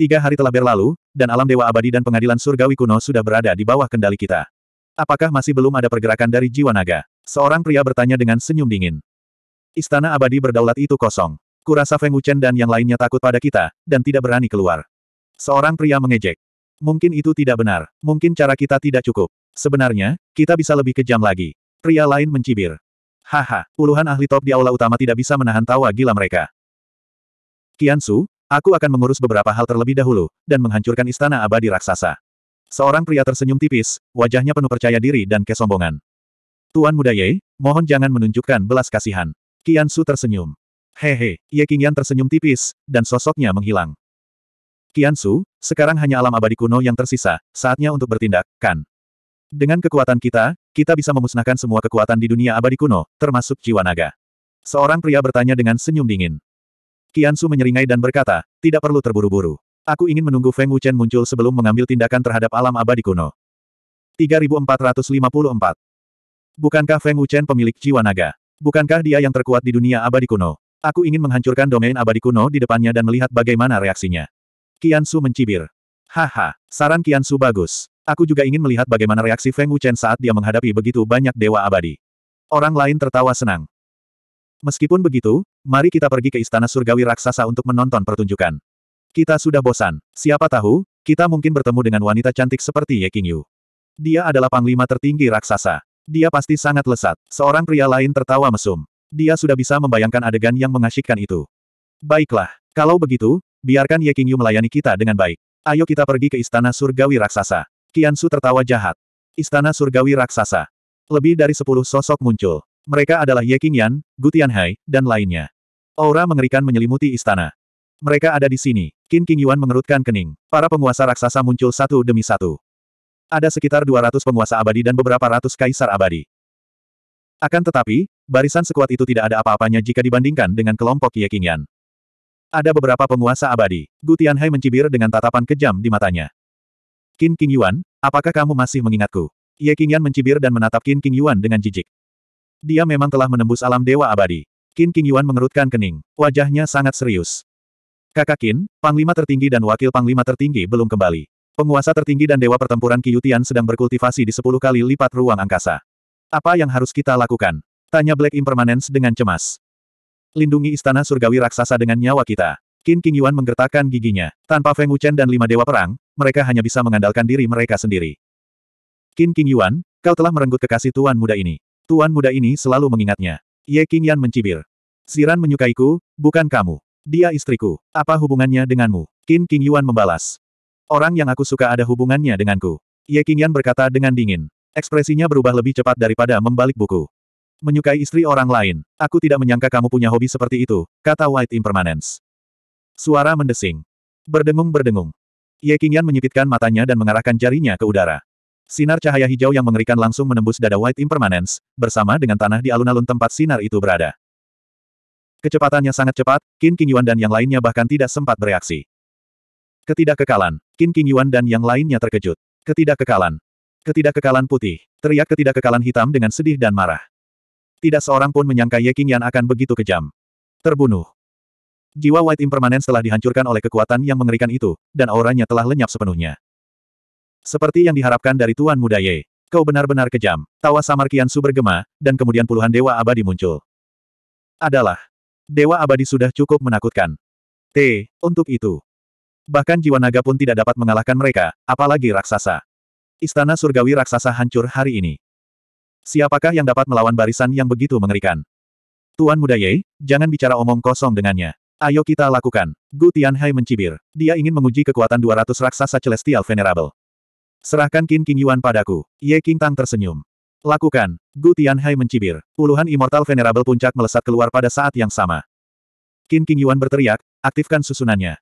Tiga hari telah berlalu, dan alam Dewa Abadi dan Pengadilan Surgawi Kuno sudah berada di bawah kendali kita. Apakah masih belum ada pergerakan dari jiwa naga? Seorang pria bertanya dengan senyum dingin. Istana abadi berdaulat itu kosong. Kurasa Feng Wuchen dan yang lainnya takut pada kita, dan tidak berani keluar. Seorang pria mengejek. Mungkin itu tidak benar. Mungkin cara kita tidak cukup. Sebenarnya, kita bisa lebih kejam lagi. Pria lain mencibir. Haha, puluhan ahli top di aula utama tidak bisa menahan tawa gila mereka. Su, aku akan mengurus beberapa hal terlebih dahulu, dan menghancurkan istana abadi raksasa. Seorang pria tersenyum tipis, wajahnya penuh percaya diri dan kesombongan. Tuan muda Ye, mohon jangan menunjukkan belas kasihan. kian Su tersenyum. Hehe, he, Ye Qingyan tersenyum tipis, dan sosoknya menghilang. kian Su, sekarang hanya alam abadi kuno yang tersisa, saatnya untuk bertindak, kan? Dengan kekuatan kita, kita bisa memusnahkan semua kekuatan di dunia abadi kuno, termasuk jiwa naga. Seorang pria bertanya dengan senyum dingin. kian Su menyeringai dan berkata, tidak perlu terburu-buru. Aku ingin menunggu Feng Wuchen muncul sebelum mengambil tindakan terhadap alam abadi kuno. 3454 Bukankah Feng Wuchen pemilik jiwa naga? Bukankah dia yang terkuat di dunia abadi kuno? Aku ingin menghancurkan domain abadi kuno di depannya dan melihat bagaimana reaksinya. Qian Su mencibir. Haha, saran Qian Su bagus. Aku juga ingin melihat bagaimana reaksi Feng Wuchen saat dia menghadapi begitu banyak dewa abadi. Orang lain tertawa senang. Meskipun begitu, mari kita pergi ke Istana Surgawi Raksasa untuk menonton pertunjukan. Kita sudah bosan. Siapa tahu, kita mungkin bertemu dengan wanita cantik seperti Ye Qingyu. Dia adalah panglima tertinggi raksasa. Dia pasti sangat lesat. Seorang pria lain tertawa mesum. Dia sudah bisa membayangkan adegan yang mengasyikkan itu. Baiklah, kalau begitu, biarkan Ye Qingyu melayani kita dengan baik. Ayo kita pergi ke Istana Surgawi Raksasa. Kiansu tertawa jahat. Istana Surgawi Raksasa. Lebih dari sepuluh sosok muncul. Mereka adalah Ye Qingyan, Gu Tianhai, dan lainnya. Aura mengerikan menyelimuti istana. Mereka ada di sini. Qin King Yuan mengerutkan kening. Para penguasa raksasa muncul satu demi satu. Ada sekitar 200 penguasa abadi dan beberapa ratus kaisar abadi. Akan tetapi, barisan sekuat itu tidak ada apa-apanya jika dibandingkan dengan kelompok Ye Qingyan. Ada beberapa penguasa abadi. Gu Tianhai mencibir dengan tatapan kejam di matanya. Qin King Yuan, apakah kamu masih mengingatku? Ye Qingyan mencibir dan menatap Qin King Yuan dengan jijik. Dia memang telah menembus alam dewa abadi. Qin King Yuan mengerutkan kening. Wajahnya sangat serius. Kakak Qin, Panglima tertinggi dan Wakil Panglima tertinggi belum kembali. Penguasa tertinggi dan Dewa Pertempuran Kiyutian sedang berkultivasi di sepuluh kali lipat ruang angkasa. Apa yang harus kita lakukan? Tanya Black Impermanence dengan cemas. Lindungi istana surgawi raksasa dengan nyawa kita. Qin King Yuan menggertakkan giginya. Tanpa Feng Wuchen dan lima dewa perang, mereka hanya bisa mengandalkan diri mereka sendiri. Qin King Yuan, kau telah merenggut kekasih tuan muda ini. Tuan muda ini selalu mengingatnya. Ye Yan mencibir. Siran menyukaiku, bukan kamu. Dia istriku. Apa hubungannya denganmu? Qin King Yuan membalas. Orang yang aku suka ada hubungannya denganku. Ye Yan berkata dengan dingin. Ekspresinya berubah lebih cepat daripada membalik buku. Menyukai istri orang lain. Aku tidak menyangka kamu punya hobi seperti itu, kata White Impermanence. Suara mendesing. Berdengung-berdengung. Ye Yan menyipitkan matanya dan mengarahkan jarinya ke udara. Sinar cahaya hijau yang mengerikan langsung menembus dada White Impermanence, bersama dengan tanah di alun-alun tempat sinar itu berada. Kecepatannya sangat cepat, Qin Yuan dan yang lainnya bahkan tidak sempat bereaksi. Ketidakkekalan. Qin Yuan dan yang lainnya terkejut. Ketidakkekalan. Ketidakkekalan putih. Teriak ketidakkekalan hitam dengan sedih dan marah. Tidak seorang pun menyangka Ye Qing Yan akan begitu kejam. Terbunuh. Jiwa White Impermanence telah dihancurkan oleh kekuatan yang mengerikan itu, dan auranya telah lenyap sepenuhnya. Seperti yang diharapkan dari Tuan Muda Ye. Kau benar-benar kejam. Tawa samar Kian Su bergema, dan kemudian puluhan dewa abadi muncul. Adalah. Dewa abadi sudah cukup menakutkan. T. Untuk itu. Bahkan jiwa naga pun tidak dapat mengalahkan mereka, apalagi raksasa. Istana surgawi raksasa hancur hari ini. Siapakah yang dapat melawan barisan yang begitu mengerikan? Tuan Muda Ye, jangan bicara omong kosong dengannya. Ayo kita lakukan. Gu Tianhai mencibir. Dia ingin menguji kekuatan 200 raksasa Celestial Venerable. Serahkan Qin King padaku. Ye King Tang tersenyum. Lakukan. Gu Tianhai mencibir. Puluhan Immortal Venerable puncak melesat keluar pada saat yang sama. Qin King Yuan berteriak, aktifkan susunannya.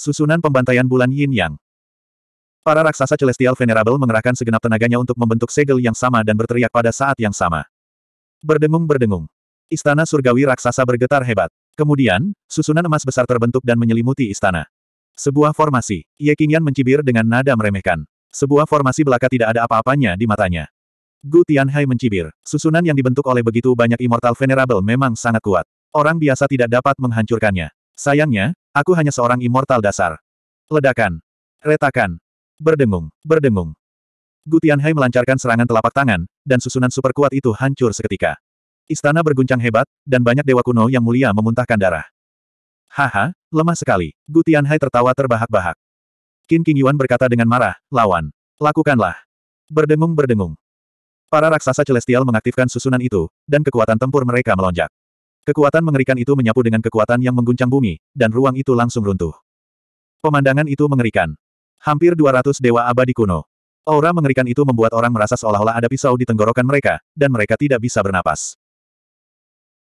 Susunan pembantaian bulan Yin Yang. Para raksasa Celestial Venerable mengerahkan segenap tenaganya untuk membentuk segel yang sama dan berteriak pada saat yang sama. Berdengung-berdengung. Istana surgawi raksasa bergetar hebat. Kemudian, susunan emas besar terbentuk dan menyelimuti istana. Sebuah formasi. Ye Qingyan mencibir dengan nada meremehkan. Sebuah formasi belaka tidak ada apa-apanya di matanya. Gu Tianhai mencibir. Susunan yang dibentuk oleh begitu banyak Immortal Venerable memang sangat kuat. Orang biasa tidak dapat menghancurkannya. Sayangnya, aku hanya seorang Immortal dasar. Ledakan. Retakan. Berdengung. Berdengung. Gu Tianhai melancarkan serangan telapak tangan, dan susunan super kuat itu hancur seketika. Istana berguncang hebat, dan banyak dewa kuno yang mulia memuntahkan darah. Haha, lemah sekali. Gu Tianhai tertawa terbahak-bahak. Qin Qingyuan berkata dengan marah, lawan. Lakukanlah. Berdengung-berdengung. Para raksasa celestial mengaktifkan susunan itu, dan kekuatan tempur mereka melonjak. Kekuatan mengerikan itu menyapu dengan kekuatan yang mengguncang bumi, dan ruang itu langsung runtuh. Pemandangan itu mengerikan. Hampir 200 dewa abadi kuno. Aura mengerikan itu membuat orang merasa seolah-olah ada pisau di tenggorokan mereka, dan mereka tidak bisa bernapas.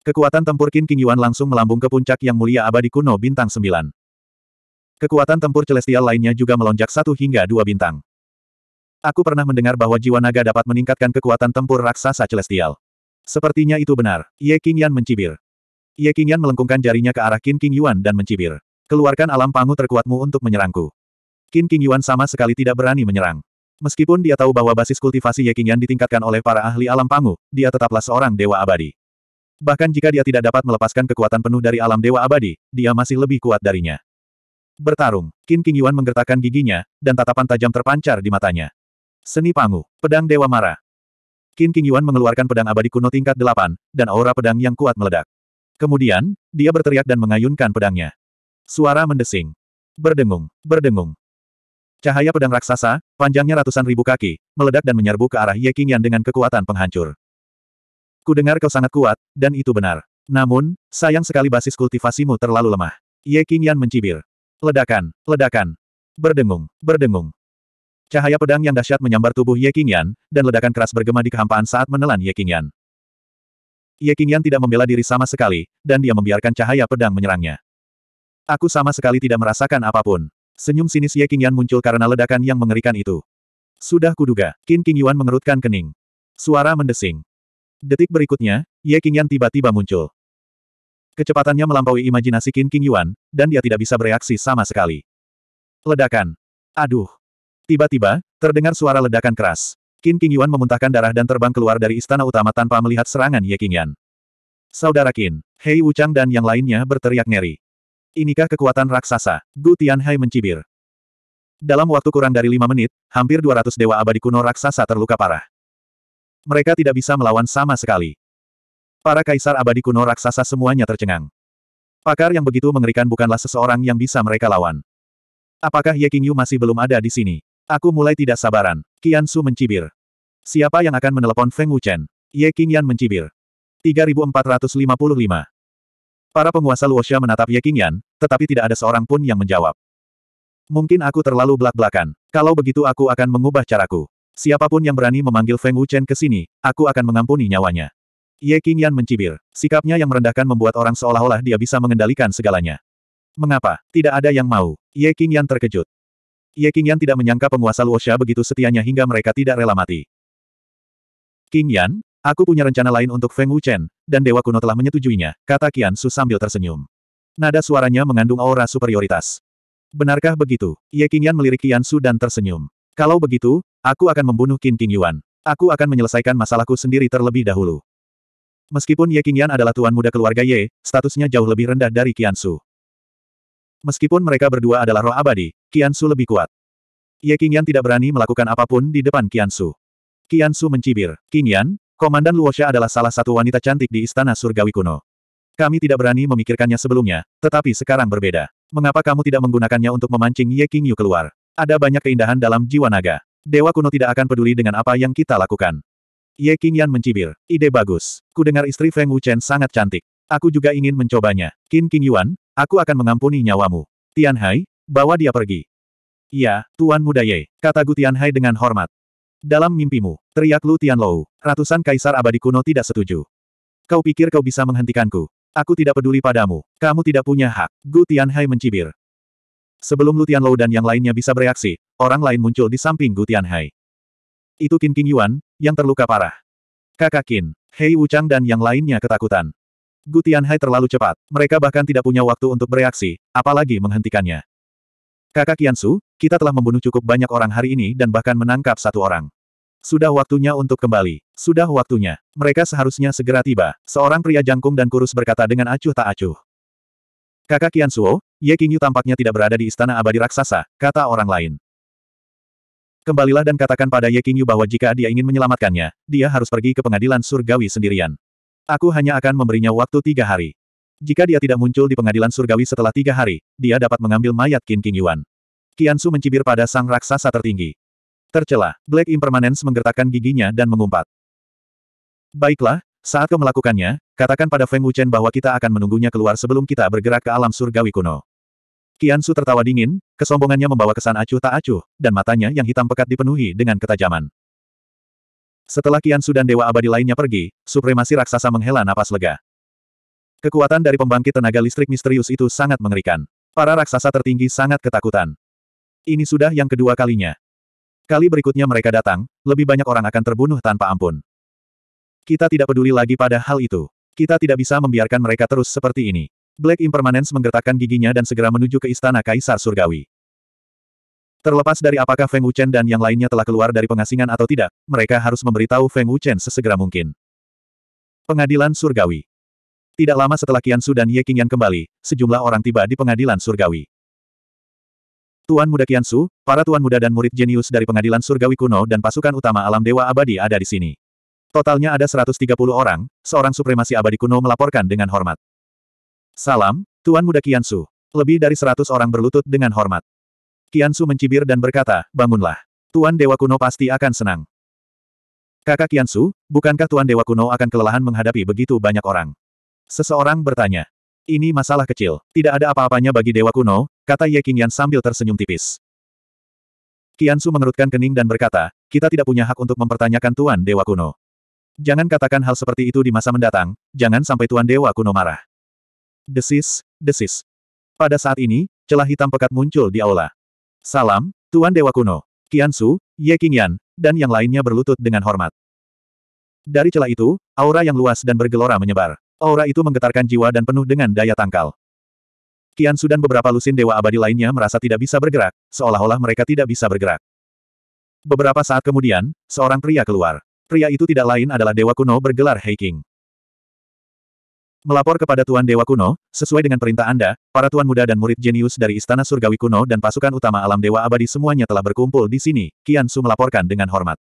Kekuatan tempur Qin King Yuan langsung melambung ke puncak yang mulia abadi kuno bintang 9. Kekuatan tempur celestial lainnya juga melonjak satu hingga dua bintang. Aku pernah mendengar bahwa jiwa naga dapat meningkatkan kekuatan tempur raksasa celestial. Sepertinya itu benar. Ye Yan mencibir. Ye Yan melengkungkan jarinya ke arah Qin King Yuan dan mencibir. Keluarkan alam pangu terkuatmu untuk menyerangku. Qin King Yuan sama sekali tidak berani menyerang. Meskipun dia tahu bahwa basis kultivasi Ye Yan ditingkatkan oleh para ahli alam pangu, dia tetaplah seorang dewa abadi. Bahkan jika dia tidak dapat melepaskan kekuatan penuh dari alam dewa abadi, dia masih lebih kuat darinya. Bertarung, Qin King Yuan menggertakkan giginya, dan tatapan tajam terpancar di matanya. Seni Pangu. Pedang Dewa Mara. Qin King Yuan mengeluarkan pedang abadi kuno tingkat delapan, dan aura pedang yang kuat meledak. Kemudian, dia berteriak dan mengayunkan pedangnya. Suara mendesing. Berdengung, berdengung. Cahaya pedang raksasa, panjangnya ratusan ribu kaki, meledak dan menyerbu ke arah Ye Yan dengan kekuatan penghancur. Ku dengar kau sangat kuat, dan itu benar. Namun, sayang sekali basis kultivasimu terlalu lemah. Ye Yan mencibir. Ledakan, ledakan. Berdengung, berdengung. Cahaya pedang yang dahsyat menyambar tubuh Ye Qingyan, dan ledakan keras bergema di kehampaan saat menelan Ye Qingyan. Ye Qingyan tidak membela diri sama sekali, dan dia membiarkan cahaya pedang menyerangnya. Aku sama sekali tidak merasakan apapun. Senyum sinis Ye Qingyan muncul karena ledakan yang mengerikan itu. Sudah kuduga, Qin Qingyuan mengerutkan kening. Suara mendesing. Detik berikutnya, Ye Qingyan tiba-tiba muncul. Kecepatannya melampaui imajinasi Qin Qingyuan, dan dia tidak bisa bereaksi sama sekali. Ledakan. Aduh. Tiba-tiba, terdengar suara ledakan keras. Qin Qingyuan memuntahkan darah dan terbang keluar dari istana utama tanpa melihat serangan Ye Qingyan. Saudara Qin, Hei Wuchang dan yang lainnya berteriak ngeri. Inikah kekuatan raksasa? Gu Hai mencibir. Dalam waktu kurang dari lima menit, hampir 200 dewa abadi kuno raksasa terluka parah. Mereka tidak bisa melawan sama sekali. Para kaisar abadi kuno raksasa semuanya tercengang. Pakar yang begitu mengerikan bukanlah seseorang yang bisa mereka lawan. Apakah Ye Qingyu masih belum ada di sini? Aku mulai tidak sabaran. Qian Su mencibir. Siapa yang akan menelepon Feng Wuchen? Ye Qingyan mencibir. 3455. Para penguasa Luosha menatap Ye Qingyan, tetapi tidak ada seorang pun yang menjawab. Mungkin aku terlalu belak-belakan. Kalau begitu aku akan mengubah caraku. Siapapun yang berani memanggil Feng Wuchen ke sini, aku akan mengampuni nyawanya. Ye Qingyan mencibir. Sikapnya yang merendahkan membuat orang seolah-olah dia bisa mengendalikan segalanya. Mengapa? Tidak ada yang mau. Ye Qingyan terkejut. Ye Yan tidak menyangka penguasa Luosha begitu setianya hingga mereka tidak rela mati. King Yan, aku punya rencana lain untuk Feng Wuchen, dan Dewa Kuno telah menyetujuinya, kata Qian Su sambil tersenyum. Nada suaranya mengandung aura superioritas. Benarkah begitu? Ye Yan melirik Qian Su dan tersenyum. Kalau begitu, aku akan membunuh Qin King Yuan. Aku akan menyelesaikan masalahku sendiri terlebih dahulu. Meskipun Ye Yan adalah tuan muda keluarga Ye, statusnya jauh lebih rendah dari Qian Su. Meskipun mereka berdua adalah roh abadi, Qiansu lebih kuat. Ye Qingyan tidak berani melakukan apapun di depan Qiansu. Qiansu mencibir, Qingyan, Komandan Luosha adalah salah satu wanita cantik di Istana Surgawi Kuno. Kami tidak berani memikirkannya sebelumnya, tetapi sekarang berbeda. Mengapa kamu tidak menggunakannya untuk memancing Ye King keluar? Ada banyak keindahan dalam jiwa naga. Dewa kuno tidak akan peduli dengan apa yang kita lakukan. Ye King mencibir. Ide bagus. Ku dengar istri Feng Wuchen sangat cantik. Aku juga ingin mencobanya. Qin King Yuan, Aku akan mengampuni nyawamu. Tianhai, bawa dia pergi. Ya, Tuan Muda Ye, kata Gu Tianhai dengan hormat. Dalam mimpimu, teriak Lu Tianlou, ratusan kaisar abadi kuno tidak setuju. Kau pikir kau bisa menghentikanku? Aku tidak peduli padamu, kamu tidak punya hak. Gu Tianhai mencibir. Sebelum Lu Tianlou dan yang lainnya bisa bereaksi, orang lain muncul di samping Gu Tianhai. Itu Qin Qing Yuan, yang terluka parah. Kakak Qin, Hei Wuchang dan yang lainnya ketakutan. Gu Tianhai terlalu cepat. Mereka bahkan tidak punya waktu untuk bereaksi, apalagi menghentikannya. Kakak Kiansu, kita telah membunuh cukup banyak orang hari ini dan bahkan menangkap satu orang. Sudah waktunya untuk kembali. Sudah waktunya. Mereka seharusnya segera tiba. Seorang pria jangkung dan kurus berkata dengan acuh tak acuh. Kakak Kiansuo, Ye Qingyu tampaknya tidak berada di istana abadi raksasa, kata orang lain. Kembalilah dan katakan pada Ye Qingyu bahwa jika dia ingin menyelamatkannya, dia harus pergi ke pengadilan surgawi sendirian. Aku hanya akan memberinya waktu tiga hari. Jika dia tidak muncul di pengadilan surgawi setelah tiga hari, dia dapat mengambil mayat Qin King Yuan. Qiansu mencibir pada sang raksasa tertinggi. Tercela, Black Impermanence menggertakkan giginya dan mengumpat. Baiklah, saat kau melakukannya, katakan pada Feng Wuchen bahwa kita akan menunggunya keluar sebelum kita bergerak ke alam surgawi kuno. Qiansu tertawa dingin, kesombongannya membawa kesan acuh tak acuh, dan matanya yang hitam pekat dipenuhi dengan ketajaman. Setelah Kian dan Dewa Abadi lainnya pergi, supremasi raksasa menghela napas lega. Kekuatan dari pembangkit tenaga listrik misterius itu sangat mengerikan. Para raksasa tertinggi sangat ketakutan. Ini sudah yang kedua kalinya. Kali berikutnya mereka datang, lebih banyak orang akan terbunuh tanpa ampun. Kita tidak peduli lagi pada hal itu. Kita tidak bisa membiarkan mereka terus seperti ini. Black Impermanence menggertakkan giginya dan segera menuju ke istana Kaisar Surgawi. Terlepas dari apakah Feng Wuchen dan yang lainnya telah keluar dari pengasingan atau tidak, mereka harus memberitahu Feng Wuchen sesegera mungkin. Pengadilan Surgawi Tidak lama setelah Su dan Ye Qingyan kembali, sejumlah orang tiba di pengadilan Surgawi. Tuan Muda Su, para tuan muda dan murid jenius dari pengadilan Surgawi kuno dan pasukan utama alam dewa abadi ada di sini. Totalnya ada 130 orang, seorang supremasi abadi kuno melaporkan dengan hormat. Salam, Tuan Muda Su. Lebih dari 100 orang berlutut dengan hormat. Kiansu mencibir dan berkata, bangunlah. Tuan Dewa Kuno pasti akan senang. Kakak Kiansu, bukankah Tuan Dewa Kuno akan kelelahan menghadapi begitu banyak orang? Seseorang bertanya. Ini masalah kecil, tidak ada apa-apanya bagi Dewa Kuno, kata Ye Qingyan sambil tersenyum tipis. Kiansu mengerutkan kening dan berkata, kita tidak punya hak untuk mempertanyakan Tuan Dewa Kuno. Jangan katakan hal seperti itu di masa mendatang, jangan sampai Tuan Dewa Kuno marah. Desis, desis. Pada saat ini, celah hitam pekat muncul di aula. Salam, Tuan Dewa Kuno, Qiansu, Ye Qingyan, dan yang lainnya berlutut dengan hormat. Dari celah itu, aura yang luas dan bergelora menyebar. Aura itu menggetarkan jiwa dan penuh dengan daya tangkal. Qiansu dan beberapa lusin dewa abadi lainnya merasa tidak bisa bergerak, seolah-olah mereka tidak bisa bergerak. Beberapa saat kemudian, seorang pria keluar. Pria itu tidak lain adalah Dewa Kuno bergelar Heiking. Melapor kepada Tuan Dewa Kuno, sesuai dengan perintah Anda, para Tuan Muda dan murid jenius dari Istana Surgawi Kuno dan pasukan utama alam Dewa Abadi semuanya telah berkumpul di sini, Qian Su melaporkan dengan hormat.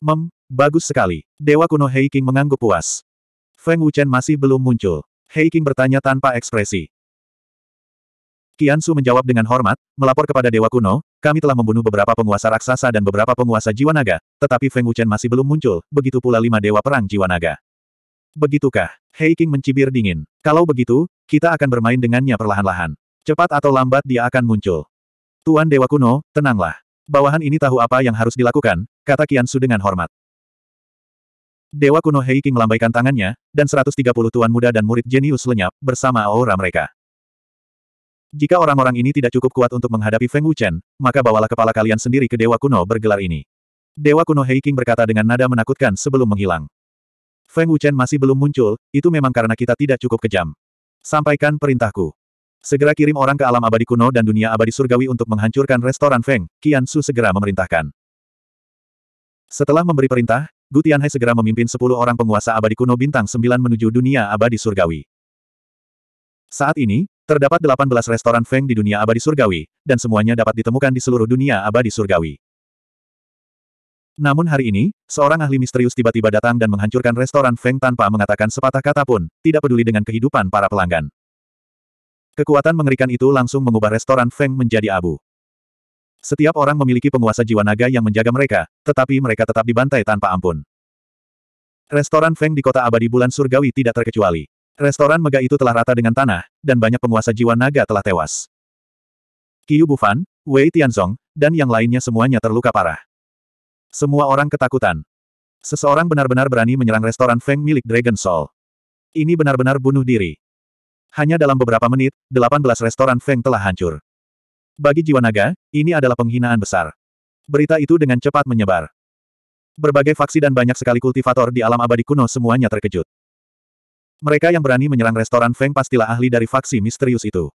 Mem, bagus sekali. Dewa Kuno Hei King mengangguk puas. Feng Wuchen masih belum muncul. Hei King bertanya tanpa ekspresi. Qian Su menjawab dengan hormat, melapor kepada Dewa Kuno, kami telah membunuh beberapa penguasa raksasa dan beberapa penguasa jiwa naga, tetapi Feng Wuchen masih belum muncul, begitu pula lima dewa perang jiwa naga. Begitukah? Hei King mencibir dingin. Kalau begitu, kita akan bermain dengannya perlahan-lahan. Cepat atau lambat dia akan muncul. Tuan Dewa Kuno, tenanglah. Bawahan ini tahu apa yang harus dilakukan, kata Su dengan hormat. Dewa Kuno Hei King melambaikan tangannya, dan 130 tuan muda dan murid jenius lenyap, bersama aura mereka. Jika orang-orang ini tidak cukup kuat untuk menghadapi Feng Wuchen, maka bawalah kepala kalian sendiri ke Dewa Kuno bergelar ini. Dewa Kuno Hei King berkata dengan nada menakutkan sebelum menghilang. Feng Wuchen masih belum muncul, itu memang karena kita tidak cukup kejam. Sampaikan perintahku. Segera kirim orang ke alam abadi kuno dan dunia abadi surgawi untuk menghancurkan restoran Feng, Qian Su segera memerintahkan. Setelah memberi perintah, Gu Tianhai segera memimpin sepuluh orang penguasa abadi kuno bintang sembilan menuju dunia abadi surgawi. Saat ini, terdapat 18 restoran Feng di dunia abadi surgawi, dan semuanya dapat ditemukan di seluruh dunia abadi surgawi. Namun hari ini, seorang ahli misterius tiba-tiba datang dan menghancurkan restoran Feng tanpa mengatakan sepatah kata pun, tidak peduli dengan kehidupan para pelanggan. Kekuatan mengerikan itu langsung mengubah restoran Feng menjadi abu. Setiap orang memiliki penguasa jiwa naga yang menjaga mereka, tetapi mereka tetap dibantai tanpa ampun. Restoran Feng di kota abadi bulan surgawi tidak terkecuali. Restoran mega itu telah rata dengan tanah, dan banyak penguasa jiwa naga telah tewas. Qiu Bufan, Wei Tianzong, dan yang lainnya semuanya terluka parah. Semua orang ketakutan. Seseorang benar-benar berani menyerang restoran Feng milik Dragon Soul. Ini benar-benar bunuh diri. Hanya dalam beberapa menit, 18 restoran Feng telah hancur. Bagi jiwa naga, ini adalah penghinaan besar. Berita itu dengan cepat menyebar. Berbagai faksi dan banyak sekali kultivator di alam abadi kuno semuanya terkejut. Mereka yang berani menyerang restoran Feng pastilah ahli dari faksi misterius itu.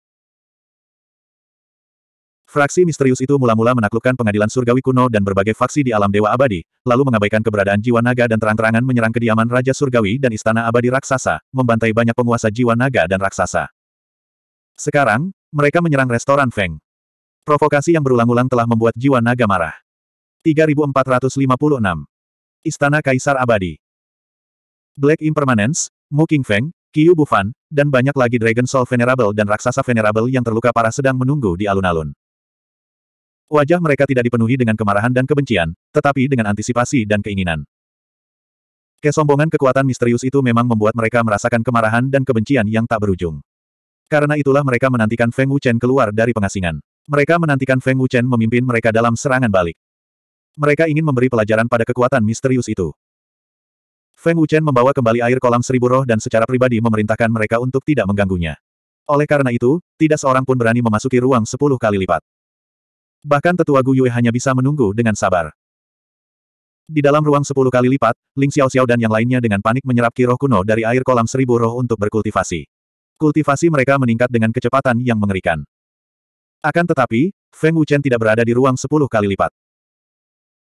Fraksi misterius itu mula-mula menaklukkan pengadilan surgawi kuno dan berbagai faksi di alam dewa abadi, lalu mengabaikan keberadaan jiwa naga dan terang-terangan menyerang kediaman Raja Surgawi dan Istana Abadi Raksasa, membantai banyak penguasa jiwa naga dan raksasa. Sekarang, mereka menyerang restoran Feng. Provokasi yang berulang-ulang telah membuat jiwa naga marah. 3456. Istana Kaisar Abadi Black Impermanence, Mu King Feng, Qiu Bufan, dan banyak lagi Dragon Soul Venerable dan Raksasa Venerable yang terluka parah sedang menunggu di alun-alun. Wajah mereka tidak dipenuhi dengan kemarahan dan kebencian, tetapi dengan antisipasi dan keinginan. Kesombongan kekuatan misterius itu memang membuat mereka merasakan kemarahan dan kebencian yang tak berujung. Karena itulah mereka menantikan Feng Wuchen keluar dari pengasingan. Mereka menantikan Feng Wuchen memimpin mereka dalam serangan balik. Mereka ingin memberi pelajaran pada kekuatan misterius itu. Feng Wuchen membawa kembali air kolam seribu roh dan secara pribadi memerintahkan mereka untuk tidak mengganggunya. Oleh karena itu, tidak seorang pun berani memasuki ruang sepuluh kali lipat. Bahkan tetua Gu Yue hanya bisa menunggu dengan sabar. Di dalam ruang sepuluh kali lipat, Ling Xiao Xiao dan yang lainnya dengan panik menyerap ki kuno dari air kolam seribu roh untuk berkultivasi. Kultivasi mereka meningkat dengan kecepatan yang mengerikan. Akan tetapi, Feng Wuchen tidak berada di ruang sepuluh kali lipat.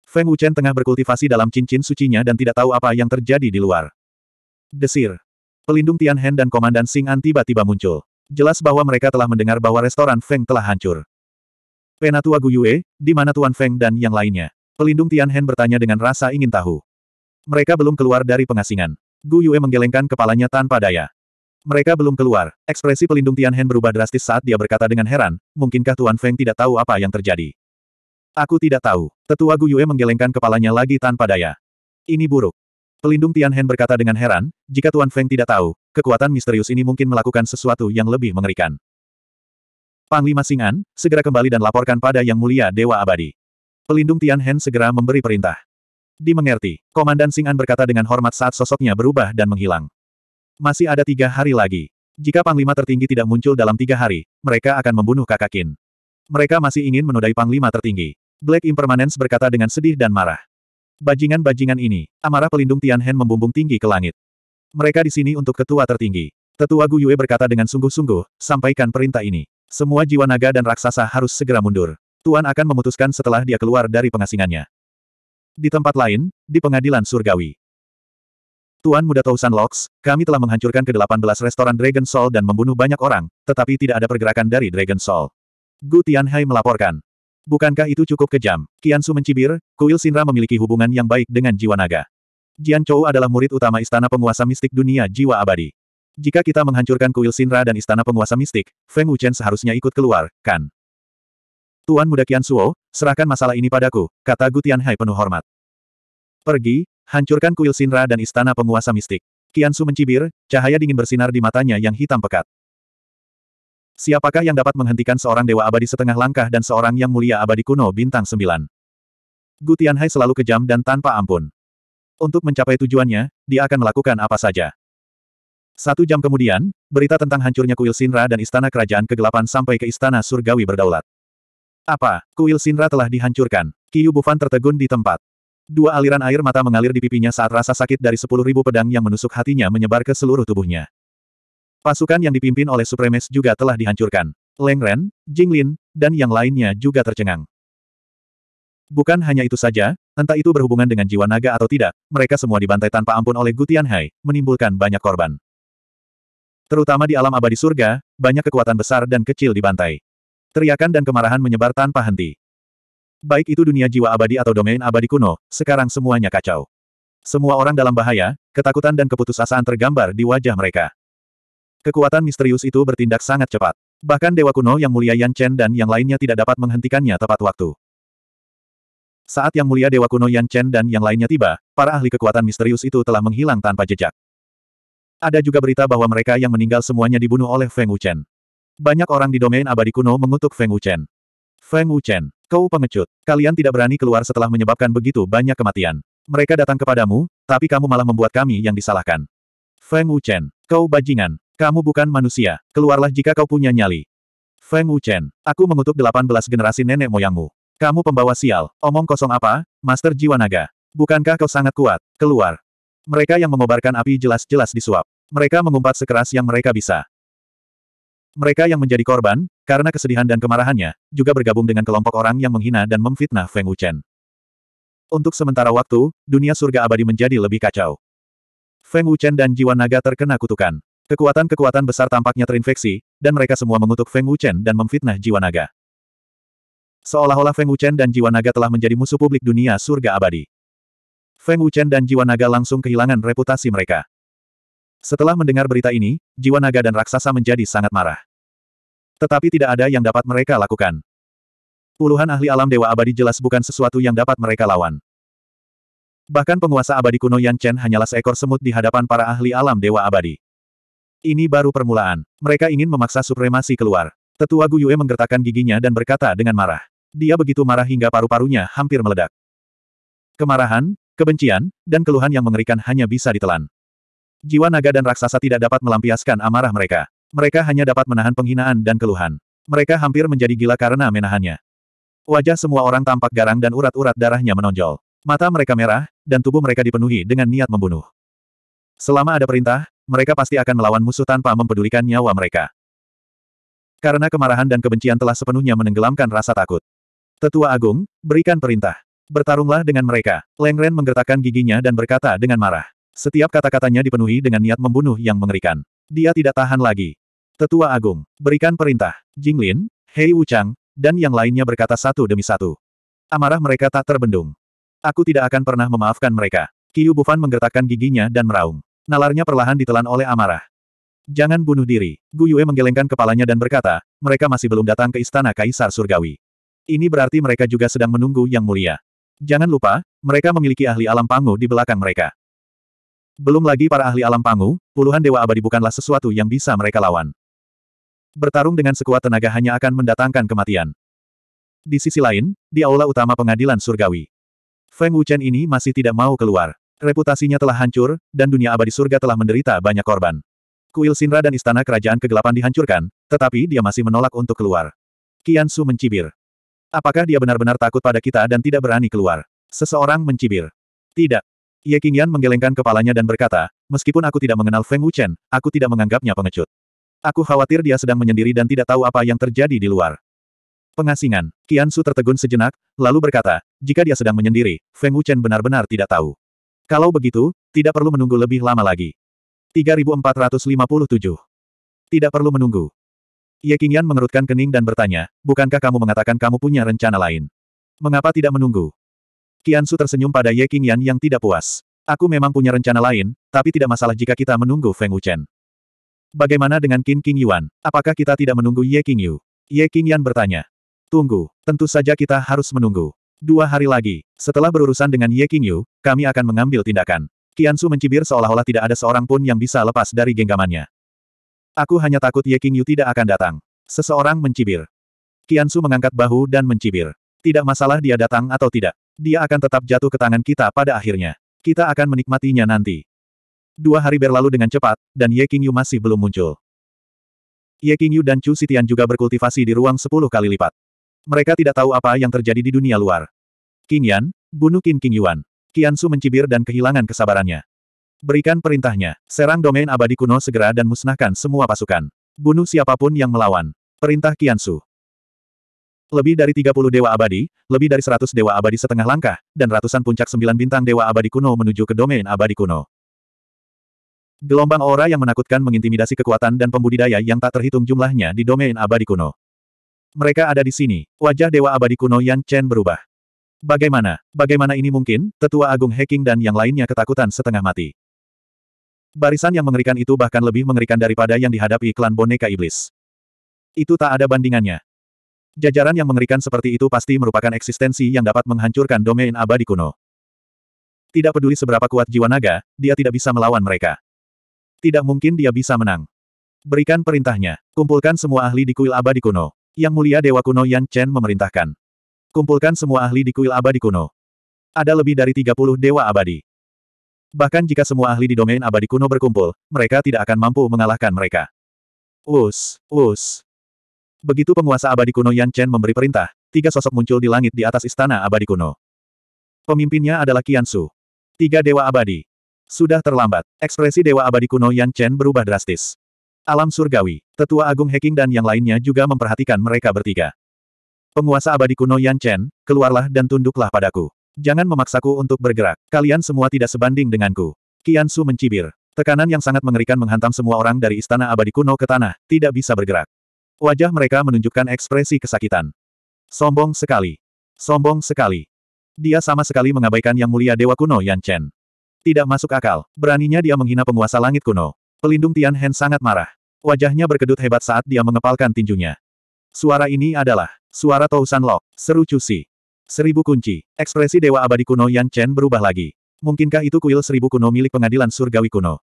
Feng Wuchen tengah berkultivasi dalam cincin sucinya dan tidak tahu apa yang terjadi di luar. Desir. Pelindung Tian Hen dan Komandan Singan tiba-tiba muncul. Jelas bahwa mereka telah mendengar bahwa restoran Feng telah hancur. Penatua Yue, di mana Tuan Feng dan yang lainnya? Pelindung Tian Tianhen bertanya dengan rasa ingin tahu. Mereka belum keluar dari pengasingan. Gu Yue menggelengkan kepalanya tanpa daya. Mereka belum keluar. Ekspresi pelindung Tian Tianhen berubah drastis saat dia berkata dengan heran, mungkinkah Tuan Feng tidak tahu apa yang terjadi? Aku tidak tahu. Tetua Gu Yue menggelengkan kepalanya lagi tanpa daya. Ini buruk. Pelindung Tian Tianhen berkata dengan heran, jika Tuan Feng tidak tahu, kekuatan misterius ini mungkin melakukan sesuatu yang lebih mengerikan. Panglima Singan, segera kembali dan laporkan pada Yang Mulia Dewa Abadi. Pelindung Tian Hen segera memberi perintah. Dimengerti, Komandan Singan berkata dengan hormat saat sosoknya berubah dan menghilang. Masih ada tiga hari lagi. Jika Panglima tertinggi tidak muncul dalam tiga hari, mereka akan membunuh kakak Qin. Mereka masih ingin menodai Panglima tertinggi. Black Impermanence berkata dengan sedih dan marah. Bajingan-bajingan ini, amarah pelindung Tian Hen membumbung tinggi ke langit. Mereka di sini untuk ketua tertinggi. Tetua Gu Yue berkata dengan sungguh-sungguh, sampaikan perintah ini. Semua jiwa naga dan raksasa harus segera mundur. Tuan akan memutuskan setelah dia keluar dari pengasingannya. Di tempat lain, di pengadilan surgawi. Tuan Muda Tausan Lox, kami telah menghancurkan ke-18 restoran Dragon Soul dan membunuh banyak orang, tetapi tidak ada pergerakan dari Dragon Soul. Gu Tianhai melaporkan. Bukankah itu cukup kejam? Kiansu mencibir, Kuil Sinra memiliki hubungan yang baik dengan jiwa naga. Jian Chou adalah murid utama istana penguasa mistik dunia jiwa abadi. Jika kita menghancurkan kuil Sinra dan istana penguasa mistik, Feng Wuchen seharusnya ikut keluar, kan? Tuan muda Qian Suo, serahkan masalah ini padaku, kata Gu Tianhai penuh hormat. Pergi, hancurkan kuil Sinra dan istana penguasa mistik. Qian Su mencibir, cahaya dingin bersinar di matanya yang hitam pekat. Siapakah yang dapat menghentikan seorang dewa abadi setengah langkah dan seorang yang mulia abadi kuno bintang sembilan? Gu Tianhai selalu kejam dan tanpa ampun. Untuk mencapai tujuannya, dia akan melakukan apa saja. Satu jam kemudian, berita tentang hancurnya kuil Sinra dan istana kerajaan kegelapan sampai ke istana surgawi berdaulat. Apa, kuil Sinra telah dihancurkan? Kiyu Bufan tertegun di tempat. Dua aliran air mata mengalir di pipinya saat rasa sakit dari sepuluh ribu pedang yang menusuk hatinya menyebar ke seluruh tubuhnya. Pasukan yang dipimpin oleh Supremes juga telah dihancurkan. Leng Ren, Jing Lin, dan yang lainnya juga tercengang. Bukan hanya itu saja, entah itu berhubungan dengan jiwa naga atau tidak, mereka semua dibantai tanpa ampun oleh Gutian Hai, menimbulkan banyak korban. Terutama di alam abadi surga, banyak kekuatan besar dan kecil dibantai. Teriakan dan kemarahan menyebar tanpa henti. Baik itu dunia jiwa abadi atau domain abadi kuno, sekarang semuanya kacau. Semua orang dalam bahaya, ketakutan dan keputusasaan tergambar di wajah mereka. Kekuatan misterius itu bertindak sangat cepat. Bahkan Dewa Kuno yang mulia Yan Chen dan yang lainnya tidak dapat menghentikannya tepat waktu. Saat yang mulia Dewa Kuno Yan Chen dan yang lainnya tiba, para ahli kekuatan misterius itu telah menghilang tanpa jejak. Ada juga berita bahwa mereka yang meninggal semuanya dibunuh oleh Feng Wuchen. Banyak orang di domain abadi kuno mengutuk Feng Wuchen. Feng Wuchen, kau pengecut. Kalian tidak berani keluar setelah menyebabkan begitu banyak kematian. Mereka datang kepadamu, tapi kamu malah membuat kami yang disalahkan. Feng Wuchen, kau bajingan. Kamu bukan manusia. Keluarlah jika kau punya nyali. Feng Wuchen, aku mengutuk 18 generasi nenek moyangmu. Kamu pembawa sial. Omong kosong apa, Master Jiwa Naga? Bukankah kau sangat kuat? Keluar. Mereka yang mengobarkan api jelas-jelas disuap. Mereka mengumpat sekeras yang mereka bisa. Mereka yang menjadi korban, karena kesedihan dan kemarahannya, juga bergabung dengan kelompok orang yang menghina dan memfitnah Feng Wuchen. Untuk sementara waktu, dunia surga abadi menjadi lebih kacau. Feng Wuchen dan jiwa naga terkena kutukan. Kekuatan-kekuatan besar tampaknya terinfeksi, dan mereka semua mengutuk Feng Wuchen dan memfitnah jiwa naga. Seolah-olah Feng Wuchen dan jiwa naga telah menjadi musuh publik dunia surga abadi. Feng Wuchen dan Jiwa Naga langsung kehilangan reputasi mereka. Setelah mendengar berita ini, Jiwa Naga dan Raksasa menjadi sangat marah. Tetapi tidak ada yang dapat mereka lakukan. Puluhan ahli alam Dewa Abadi jelas bukan sesuatu yang dapat mereka lawan. Bahkan penguasa abadi kuno Yan Chen hanyalah seekor semut di hadapan para ahli alam Dewa Abadi. Ini baru permulaan. Mereka ingin memaksa supremasi keluar. Tetua Gu Yue menggertakkan giginya dan berkata dengan marah. Dia begitu marah hingga paru-parunya hampir meledak. Kemarahan, Kebencian, dan keluhan yang mengerikan hanya bisa ditelan. Jiwa naga dan raksasa tidak dapat melampiaskan amarah mereka. Mereka hanya dapat menahan penghinaan dan keluhan. Mereka hampir menjadi gila karena menahannya. Wajah semua orang tampak garang dan urat-urat darahnya menonjol. Mata mereka merah, dan tubuh mereka dipenuhi dengan niat membunuh. Selama ada perintah, mereka pasti akan melawan musuh tanpa mempedulikan nyawa mereka. Karena kemarahan dan kebencian telah sepenuhnya menenggelamkan rasa takut. Tetua Agung, berikan perintah. Bertarunglah dengan mereka. Leng Ren menggertakkan giginya dan berkata dengan marah. Setiap kata-katanya dipenuhi dengan niat membunuh yang mengerikan. Dia tidak tahan lagi. Tetua Agung, berikan perintah. Jinglin, Hei Wuchang, dan yang lainnya berkata satu demi satu. Amarah mereka tak terbendung. Aku tidak akan pernah memaafkan mereka. Qiu Bufan menggertakkan giginya dan meraung. Nalarnya perlahan ditelan oleh amarah. Jangan bunuh diri. Gu Yue menggelengkan kepalanya dan berkata, mereka masih belum datang ke istana Kaisar Surgawi. Ini berarti mereka juga sedang menunggu Yang Mulia. Jangan lupa, mereka memiliki ahli alam pangu di belakang mereka. Belum lagi para ahli alam pangu, puluhan dewa abadi bukanlah sesuatu yang bisa mereka lawan. Bertarung dengan sekuat tenaga hanya akan mendatangkan kematian. Di sisi lain, di aula utama pengadilan surgawi. Feng Wuchen ini masih tidak mau keluar. Reputasinya telah hancur, dan dunia abadi surga telah menderita banyak korban. Kuil Sinra dan istana kerajaan kegelapan dihancurkan, tetapi dia masih menolak untuk keluar. Kian Su mencibir. Apakah dia benar-benar takut pada kita dan tidak berani keluar? Seseorang mencibir. Tidak. Ye Qingyan menggelengkan kepalanya dan berkata, meskipun aku tidak mengenal Feng Wuchen, aku tidak menganggapnya pengecut. Aku khawatir dia sedang menyendiri dan tidak tahu apa yang terjadi di luar. Pengasingan. Qian Su tertegun sejenak, lalu berkata, jika dia sedang menyendiri, Feng Wuchen benar-benar tidak tahu. Kalau begitu, tidak perlu menunggu lebih lama lagi. 3457. Tidak perlu menunggu. Ye Qingyan mengerutkan kening dan bertanya, bukankah kamu mengatakan kamu punya rencana lain? Mengapa tidak menunggu? Su tersenyum pada Ye Qingyan yang tidak puas. Aku memang punya rencana lain, tapi tidak masalah jika kita menunggu Feng Wuchen. Bagaimana dengan Qin King Yuan? Apakah kita tidak menunggu Ye Qingyu? Ye Qingyan bertanya. Tunggu, tentu saja kita harus menunggu. Dua hari lagi, setelah berurusan dengan Ye Qingyu, kami akan mengambil tindakan. Su mencibir seolah-olah tidak ada seorang pun yang bisa lepas dari genggamannya. Aku hanya takut Ye Qingyu tidak akan datang. Seseorang mencibir. Kiansu mengangkat bahu dan mencibir. Tidak masalah dia datang atau tidak. Dia akan tetap jatuh ke tangan kita pada akhirnya. Kita akan menikmatinya nanti. Dua hari berlalu dengan cepat, dan Ye Qingyu masih belum muncul. Ye Qingyu dan Chu Sitian juga berkultivasi di ruang sepuluh kali lipat. Mereka tidak tahu apa yang terjadi di dunia luar. Qingyan, bunuh Qin King Yuan. Qiansu mencibir dan kehilangan kesabarannya. Berikan perintahnya, serang domain abadi kuno segera dan musnahkan semua pasukan. Bunuh siapapun yang melawan. Perintah Kiansu. Lebih dari 30 dewa abadi, lebih dari 100 dewa abadi setengah langkah, dan ratusan puncak sembilan bintang dewa abadi kuno menuju ke domain abadi kuno. Gelombang aura yang menakutkan mengintimidasi kekuatan dan pembudidaya yang tak terhitung jumlahnya di domain abadi kuno. Mereka ada di sini. Wajah dewa abadi kuno Yan Chen berubah. Bagaimana? Bagaimana ini mungkin? Tetua Agung Heking dan yang lainnya ketakutan setengah mati. Barisan yang mengerikan itu bahkan lebih mengerikan daripada yang dihadapi klan boneka iblis. Itu tak ada bandingannya. Jajaran yang mengerikan seperti itu pasti merupakan eksistensi yang dapat menghancurkan domain abadi kuno. Tidak peduli seberapa kuat jiwa naga, dia tidak bisa melawan mereka. Tidak mungkin dia bisa menang. Berikan perintahnya. Kumpulkan semua ahli di kuil abadi kuno. Yang mulia Dewa Kuno Yan Chen memerintahkan. Kumpulkan semua ahli di kuil abadi kuno. Ada lebih dari 30 dewa abadi. Bahkan jika semua ahli di domain abadi kuno berkumpul, mereka tidak akan mampu mengalahkan mereka. Us, us. Begitu penguasa abadi kuno Yan Chen memberi perintah, tiga sosok muncul di langit di atas istana abadi kuno. Pemimpinnya adalah Qian Su. Tiga dewa abadi. Sudah terlambat. Ekspresi dewa abadi kuno Yan Chen berubah drastis. Alam surgawi, tetua agung Heking dan yang lainnya juga memperhatikan mereka bertiga. Penguasa abadi kuno Yan Chen, keluarlah dan tunduklah padaku. Jangan memaksaku untuk bergerak. Kalian semua tidak sebanding denganku. Qian Su mencibir. Tekanan yang sangat mengerikan menghantam semua orang dari istana abadi kuno ke tanah, tidak bisa bergerak. Wajah mereka menunjukkan ekspresi kesakitan. Sombong sekali. Sombong sekali. Dia sama sekali mengabaikan Yang Mulia Dewa Kuno Yan Chen. Tidak masuk akal, beraninya dia menghina penguasa langit kuno. Pelindung Tian Hen sangat marah. Wajahnya berkedut hebat saat dia mengepalkan tinjunya. Suara ini adalah suara Tousan Lok, seru Cusi. Seribu kunci. Ekspresi Dewa Abadi Kuno Yan Chen berubah lagi. Mungkinkah itu kuil seribu kuno milik pengadilan surgawi kuno?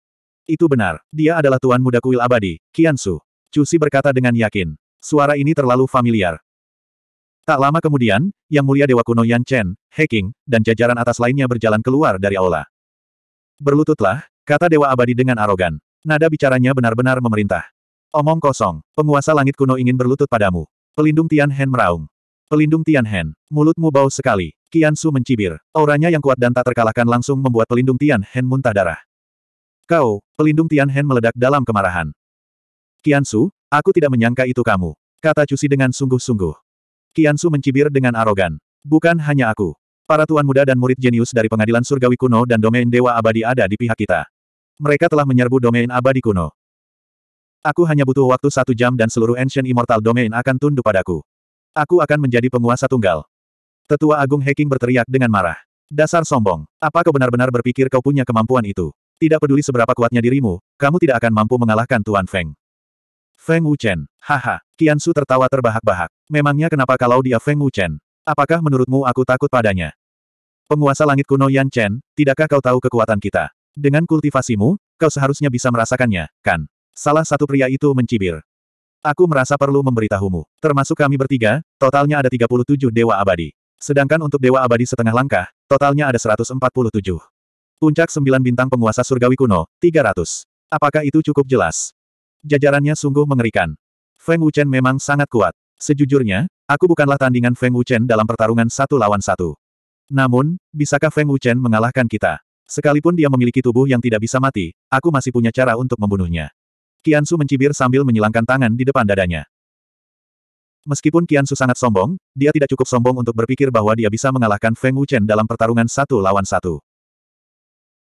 Itu benar. Dia adalah tuan muda kuil abadi, Chu Cusi berkata dengan yakin. Suara ini terlalu familiar. Tak lama kemudian, Yang Mulia Dewa Kuno Yan Chen, He King, dan jajaran atas lainnya berjalan keluar dari aula. Berlututlah, kata Dewa Abadi dengan arogan. Nada bicaranya benar-benar memerintah. Omong kosong, penguasa langit kuno ingin berlutut padamu. Pelindung Tian Hen meraung. Pelindung Tianhen, mulutmu bau sekali. Qian Su mencibir. Auranya yang kuat dan tak terkalahkan langsung membuat pelindung Tianhen muntah darah. Kau, pelindung Tianhen meledak dalam kemarahan. Qian Su, aku tidak menyangka itu kamu. Kata Cusi dengan sungguh-sungguh. Qian Su mencibir dengan arogan. Bukan hanya aku. Para tuan muda dan murid jenius dari pengadilan surgawi kuno dan domain dewa abadi ada di pihak kita. Mereka telah menyerbu domain abadi kuno. Aku hanya butuh waktu satu jam dan seluruh Ancient Immortal Domain akan tunduk padaku. Aku akan menjadi penguasa tunggal. Tetua Agung Heking berteriak dengan marah. Dasar sombong, apa kau benar-benar berpikir kau punya kemampuan itu? Tidak peduli seberapa kuatnya dirimu, kamu tidak akan mampu mengalahkan Tuan Feng. Feng Wuchen, haha, Su tertawa terbahak-bahak. Memangnya kenapa kalau dia Feng Wuchen? Apakah menurutmu aku takut padanya? Penguasa langit kuno Yan Chen, tidakkah kau tahu kekuatan kita? Dengan kultivasimu, kau seharusnya bisa merasakannya, kan? Salah satu pria itu mencibir. Aku merasa perlu memberitahumu. Termasuk kami bertiga, totalnya ada 37 dewa abadi. Sedangkan untuk dewa abadi setengah langkah, totalnya ada 147. Puncak sembilan bintang penguasa surgawi kuno, 300. Apakah itu cukup jelas? Jajarannya sungguh mengerikan. Feng Wuchen memang sangat kuat. Sejujurnya, aku bukanlah tandingan Feng Wuchen dalam pertarungan satu lawan satu. Namun, bisakah Feng Wuchen mengalahkan kita? Sekalipun dia memiliki tubuh yang tidak bisa mati, aku masih punya cara untuk membunuhnya. Kiansu mencibir sambil menyilangkan tangan di depan dadanya. Meskipun Kiansu sangat sombong, dia tidak cukup sombong untuk berpikir bahwa dia bisa mengalahkan Feng Wuchen dalam pertarungan satu lawan satu.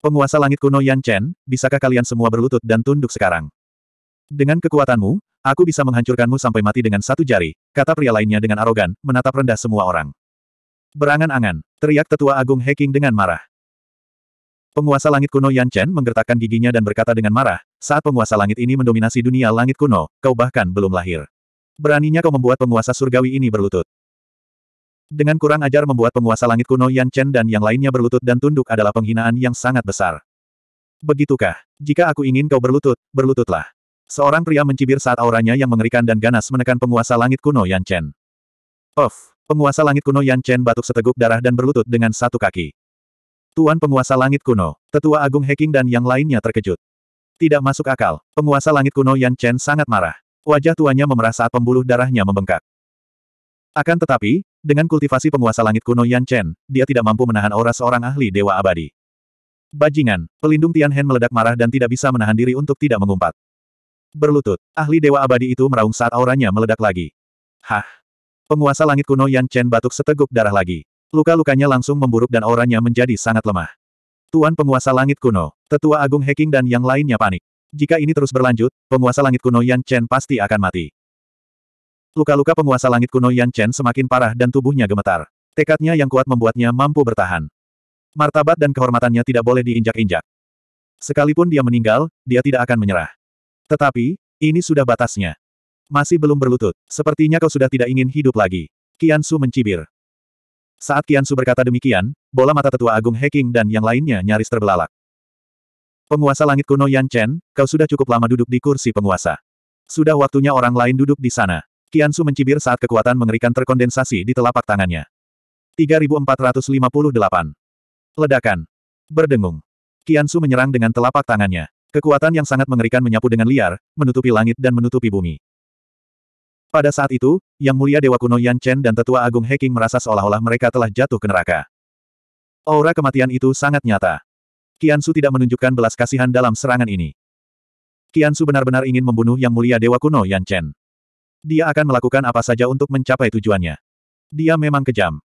Penguasa langit kuno Yan Chen, bisakah kalian semua berlutut dan tunduk sekarang? Dengan kekuatanmu, aku bisa menghancurkanmu sampai mati dengan satu jari, kata pria lainnya dengan arogan, menatap rendah semua orang. Berangan-angan, teriak tetua agung Heking dengan marah. Penguasa langit kuno Yan Chen menggertakkan giginya dan berkata dengan marah, saat penguasa langit ini mendominasi dunia langit kuno, kau bahkan belum lahir. Beraninya kau membuat penguasa surgawi ini berlutut. Dengan kurang ajar membuat penguasa langit kuno Yan Chen dan yang lainnya berlutut dan tunduk adalah penghinaan yang sangat besar. Begitukah? Jika aku ingin kau berlutut, berlututlah. Seorang pria mencibir saat auranya yang mengerikan dan ganas menekan penguasa langit kuno Yan Chen. Of, penguasa langit kuno Yan Chen batuk seteguk darah dan berlutut dengan satu kaki. Tuan penguasa langit kuno, tetua agung Heking dan yang lainnya terkejut. Tidak masuk akal, penguasa langit kuno Yan Chen sangat marah. Wajah tuanya memerah saat pembuluh darahnya membengkak. Akan tetapi, dengan kultivasi penguasa langit kuno Yan Chen, dia tidak mampu menahan aura seorang ahli dewa abadi. Bajingan, pelindung Tian Hen meledak marah dan tidak bisa menahan diri untuk tidak mengumpat. Berlutut, ahli dewa abadi itu meraung saat auranya meledak lagi. Hah! Penguasa langit kuno Yan Chen batuk seteguk darah lagi. Luka-lukanya langsung memburuk dan auranya menjadi sangat lemah. Tuan penguasa langit kuno, tetua agung Heking dan yang lainnya panik. Jika ini terus berlanjut, penguasa langit kuno Yan Chen pasti akan mati. Luka-luka penguasa langit kuno Yan Chen semakin parah dan tubuhnya gemetar. Tekadnya yang kuat membuatnya mampu bertahan. Martabat dan kehormatannya tidak boleh diinjak-injak. Sekalipun dia meninggal, dia tidak akan menyerah. Tetapi, ini sudah batasnya. Masih belum berlutut. Sepertinya kau sudah tidak ingin hidup lagi. Kian Su mencibir. Saat Su berkata demikian, bola mata tetua agung Heking dan yang lainnya nyaris terbelalak. Penguasa langit kuno Yan Chen, kau sudah cukup lama duduk di kursi penguasa. Sudah waktunya orang lain duduk di sana. Su mencibir saat kekuatan mengerikan terkondensasi di telapak tangannya. 3458. Ledakan. Berdengung. Su menyerang dengan telapak tangannya. Kekuatan yang sangat mengerikan menyapu dengan liar, menutupi langit dan menutupi bumi. Pada saat itu, Yang Mulia Dewa Kuno Yan Chen dan Tetua Agung Heking merasa seolah-olah mereka telah jatuh ke neraka. Aura kematian itu sangat nyata. Qiansu tidak menunjukkan belas kasihan dalam serangan ini. Qiansu benar-benar ingin membunuh Yang Mulia Dewa Kuno Yan Chen. Dia akan melakukan apa saja untuk mencapai tujuannya. Dia memang kejam.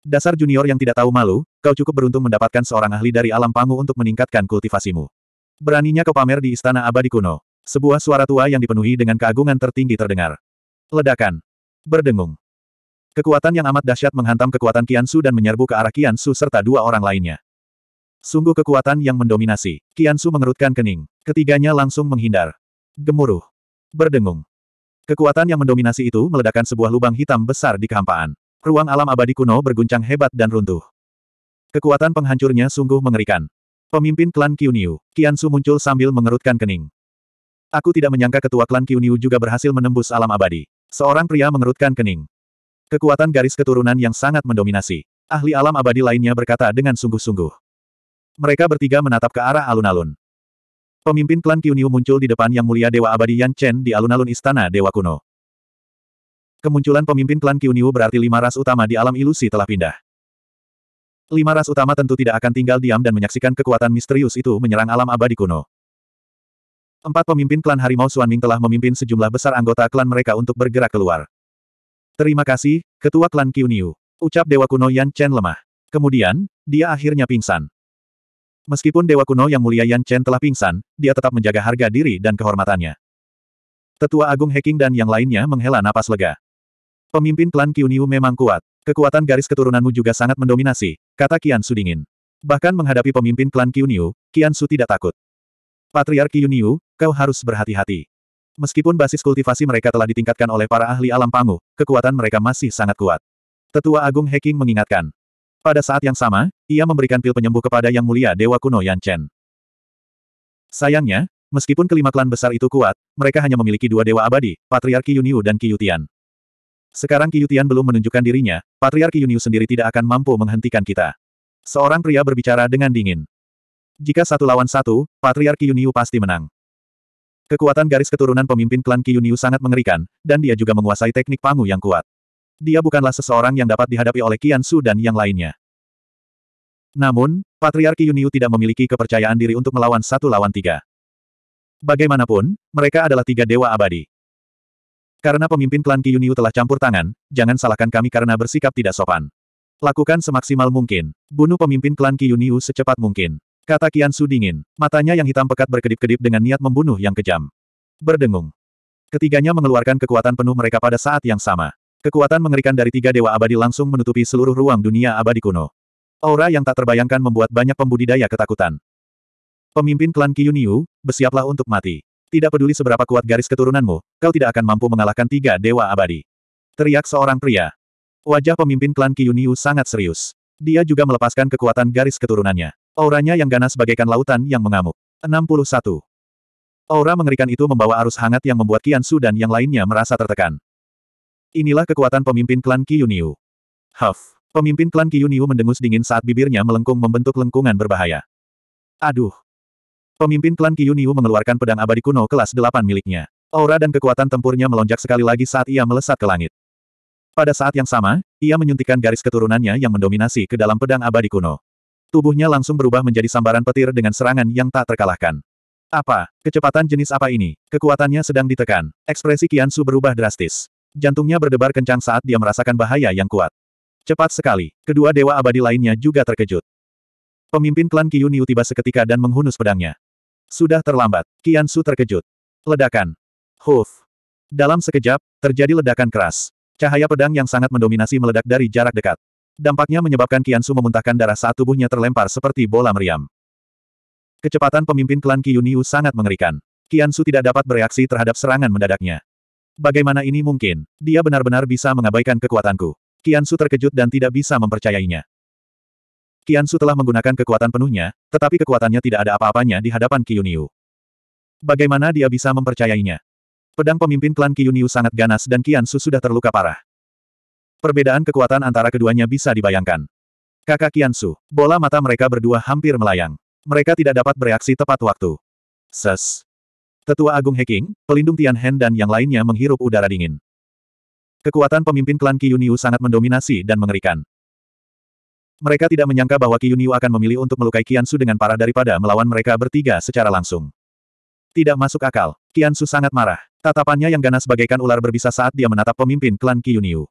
Dasar junior yang tidak tahu malu, kau cukup beruntung mendapatkan seorang ahli dari alam pangu untuk meningkatkan kultivasimu. Beraninya kau pamer di istana abadi kuno. Sebuah suara tua yang dipenuhi dengan keagungan tertinggi terdengar. Ledakan. Berdengung. Kekuatan yang amat dahsyat menghantam kekuatan Su dan menyerbu ke arah Su serta dua orang lainnya. Sungguh kekuatan yang mendominasi. Su mengerutkan kening. Ketiganya langsung menghindar. Gemuruh. Berdengung. Kekuatan yang mendominasi itu meledakkan sebuah lubang hitam besar di kehampaan. Ruang alam abadi kuno berguncang hebat dan runtuh. Kekuatan penghancurnya sungguh mengerikan. Pemimpin klan Qian Su muncul sambil mengerutkan kening. Aku tidak menyangka ketua klan Qiunyu juga berhasil menembus alam abadi. Seorang pria mengerutkan kening. Kekuatan garis keturunan yang sangat mendominasi. Ahli alam abadi lainnya berkata dengan sungguh-sungguh. Mereka bertiga menatap ke arah alun-alun. Pemimpin klan kyuniu muncul di depan Yang Mulia Dewa Abadi Yan Chen di alun-alun Istana Dewa Kuno. Kemunculan pemimpin klan kyuniu berarti lima ras utama di alam ilusi telah pindah. Lima ras utama tentu tidak akan tinggal diam dan menyaksikan kekuatan misterius itu menyerang alam abadi kuno. Empat pemimpin klan Harimau Suanming telah memimpin sejumlah besar anggota klan mereka untuk bergerak keluar. Terima kasih, Ketua Klan Qiu Ucap Dewa Kuno Yan Chen lemah. Kemudian, dia akhirnya pingsan. Meskipun Dewa Kuno yang mulia Yan Chen telah pingsan, dia tetap menjaga harga diri dan kehormatannya. Tetua Agung Heking dan yang lainnya menghela napas lega. Pemimpin klan Qiu memang kuat. Kekuatan garis keturunanmu juga sangat mendominasi, kata Kian Su dingin. Bahkan menghadapi pemimpin klan Qiu Kian Qian Su tidak takut. Patriarki Yuniu, kau harus berhati-hati. Meskipun basis kultivasi mereka telah ditingkatkan oleh para ahli alam pangu, kekuatan mereka masih sangat kuat. Tetua Agung Heking mengingatkan. Pada saat yang sama, ia memberikan pil penyembuh kepada Yang Mulia Dewa Kuno Yan Chen. Sayangnya, meskipun kelima klan besar itu kuat, mereka hanya memiliki dua dewa abadi, Patriarki Yuniu dan Kiyutian. Sekarang Kiyutian belum menunjukkan dirinya, Patriarki Yuniu sendiri tidak akan mampu menghentikan kita. Seorang pria berbicara dengan dingin. Jika satu lawan satu, Patriarki Yuniu pasti menang. Kekuatan garis keturunan pemimpin klan Kiyunyu sangat mengerikan, dan dia juga menguasai teknik pangu yang kuat. Dia bukanlah seseorang yang dapat dihadapi oleh Qian Su dan yang lainnya. Namun, Patriark Kiyunyu tidak memiliki kepercayaan diri untuk melawan satu lawan tiga. Bagaimanapun, mereka adalah tiga dewa abadi. Karena pemimpin klan Kiyunyu telah campur tangan, jangan salahkan kami karena bersikap tidak sopan. Lakukan semaksimal mungkin. Bunuh pemimpin klan Kiyunyu secepat mungkin. Kata Kian Su dingin. Matanya yang hitam pekat berkedip-kedip dengan niat membunuh yang kejam. Berdengung. Ketiganya mengeluarkan kekuatan penuh mereka pada saat yang sama. Kekuatan mengerikan dari tiga dewa abadi langsung menutupi seluruh ruang dunia abadi kuno. Aura yang tak terbayangkan membuat banyak pembudidaya ketakutan. Pemimpin klan Kiyuniu, bersiaplah untuk mati. Tidak peduli seberapa kuat garis keturunanmu, kau tidak akan mampu mengalahkan tiga dewa abadi. Teriak seorang pria. Wajah pemimpin klan Kiyuniu sangat serius. Dia juga melepaskan kekuatan garis keturunannya. Auranya yang ganas bagaikan lautan yang mengamuk. 61. Aura mengerikan itu membawa arus hangat yang membuat Su dan yang lainnya merasa tertekan. Inilah kekuatan pemimpin klan Qiyuniu. Huff. Pemimpin klan Qiyuniu mendengus dingin saat bibirnya melengkung membentuk lengkungan berbahaya. Aduh. Pemimpin klan Qiyuniu mengeluarkan pedang abadi kuno kelas 8 miliknya. Aura dan kekuatan tempurnya melonjak sekali lagi saat ia melesat ke langit. Pada saat yang sama, ia menyuntikkan garis keturunannya yang mendominasi ke dalam pedang abadi kuno. Tubuhnya langsung berubah menjadi sambaran petir dengan serangan yang tak terkalahkan. Apa? Kecepatan jenis apa ini? Kekuatannya sedang ditekan. Ekspresi Kian Su berubah drastis. Jantungnya berdebar kencang saat dia merasakan bahaya yang kuat. Cepat sekali. Kedua dewa abadi lainnya juga terkejut. Pemimpin klan Kiyuniu tiba seketika dan menghunus pedangnya. Sudah terlambat. Kian Su terkejut. Ledakan. Huf. Dalam sekejap, terjadi ledakan keras. Cahaya pedang yang sangat mendominasi meledak dari jarak dekat. Dampaknya menyebabkan Kian Su memuntahkan darah saat tubuhnya terlempar seperti bola meriam. Kecepatan pemimpin klan Kiyuniu sangat mengerikan. Kian Su tidak dapat bereaksi terhadap serangan mendadaknya. Bagaimana ini mungkin? Dia benar-benar bisa mengabaikan kekuatanku. Kian Su terkejut dan tidak bisa mempercayainya. Kian Su telah menggunakan kekuatan penuhnya, tetapi kekuatannya tidak ada apa-apanya di hadapan Kiyuniu. Bagaimana dia bisa mempercayainya? Pedang pemimpin klan Kiyuniu sangat ganas dan Kian Su sudah terluka parah. Perbedaan kekuatan antara keduanya bisa dibayangkan. Kakak Kiansu, bola mata mereka berdua hampir melayang. Mereka tidak dapat bereaksi tepat waktu. Ses. Tetua Agung Heking, pelindung Tian Hen dan yang lainnya menghirup udara dingin. Kekuatan pemimpin klan Ki Kiyunyu sangat mendominasi dan mengerikan. Mereka tidak menyangka bahwa Kiyunyu akan memilih untuk melukai Kiansu dengan parah daripada melawan mereka bertiga secara langsung. Tidak masuk akal, Kiansu sangat marah. Tatapannya yang ganas bagaikan ular berbisa saat dia menatap pemimpin klan Ki Kiyunyu.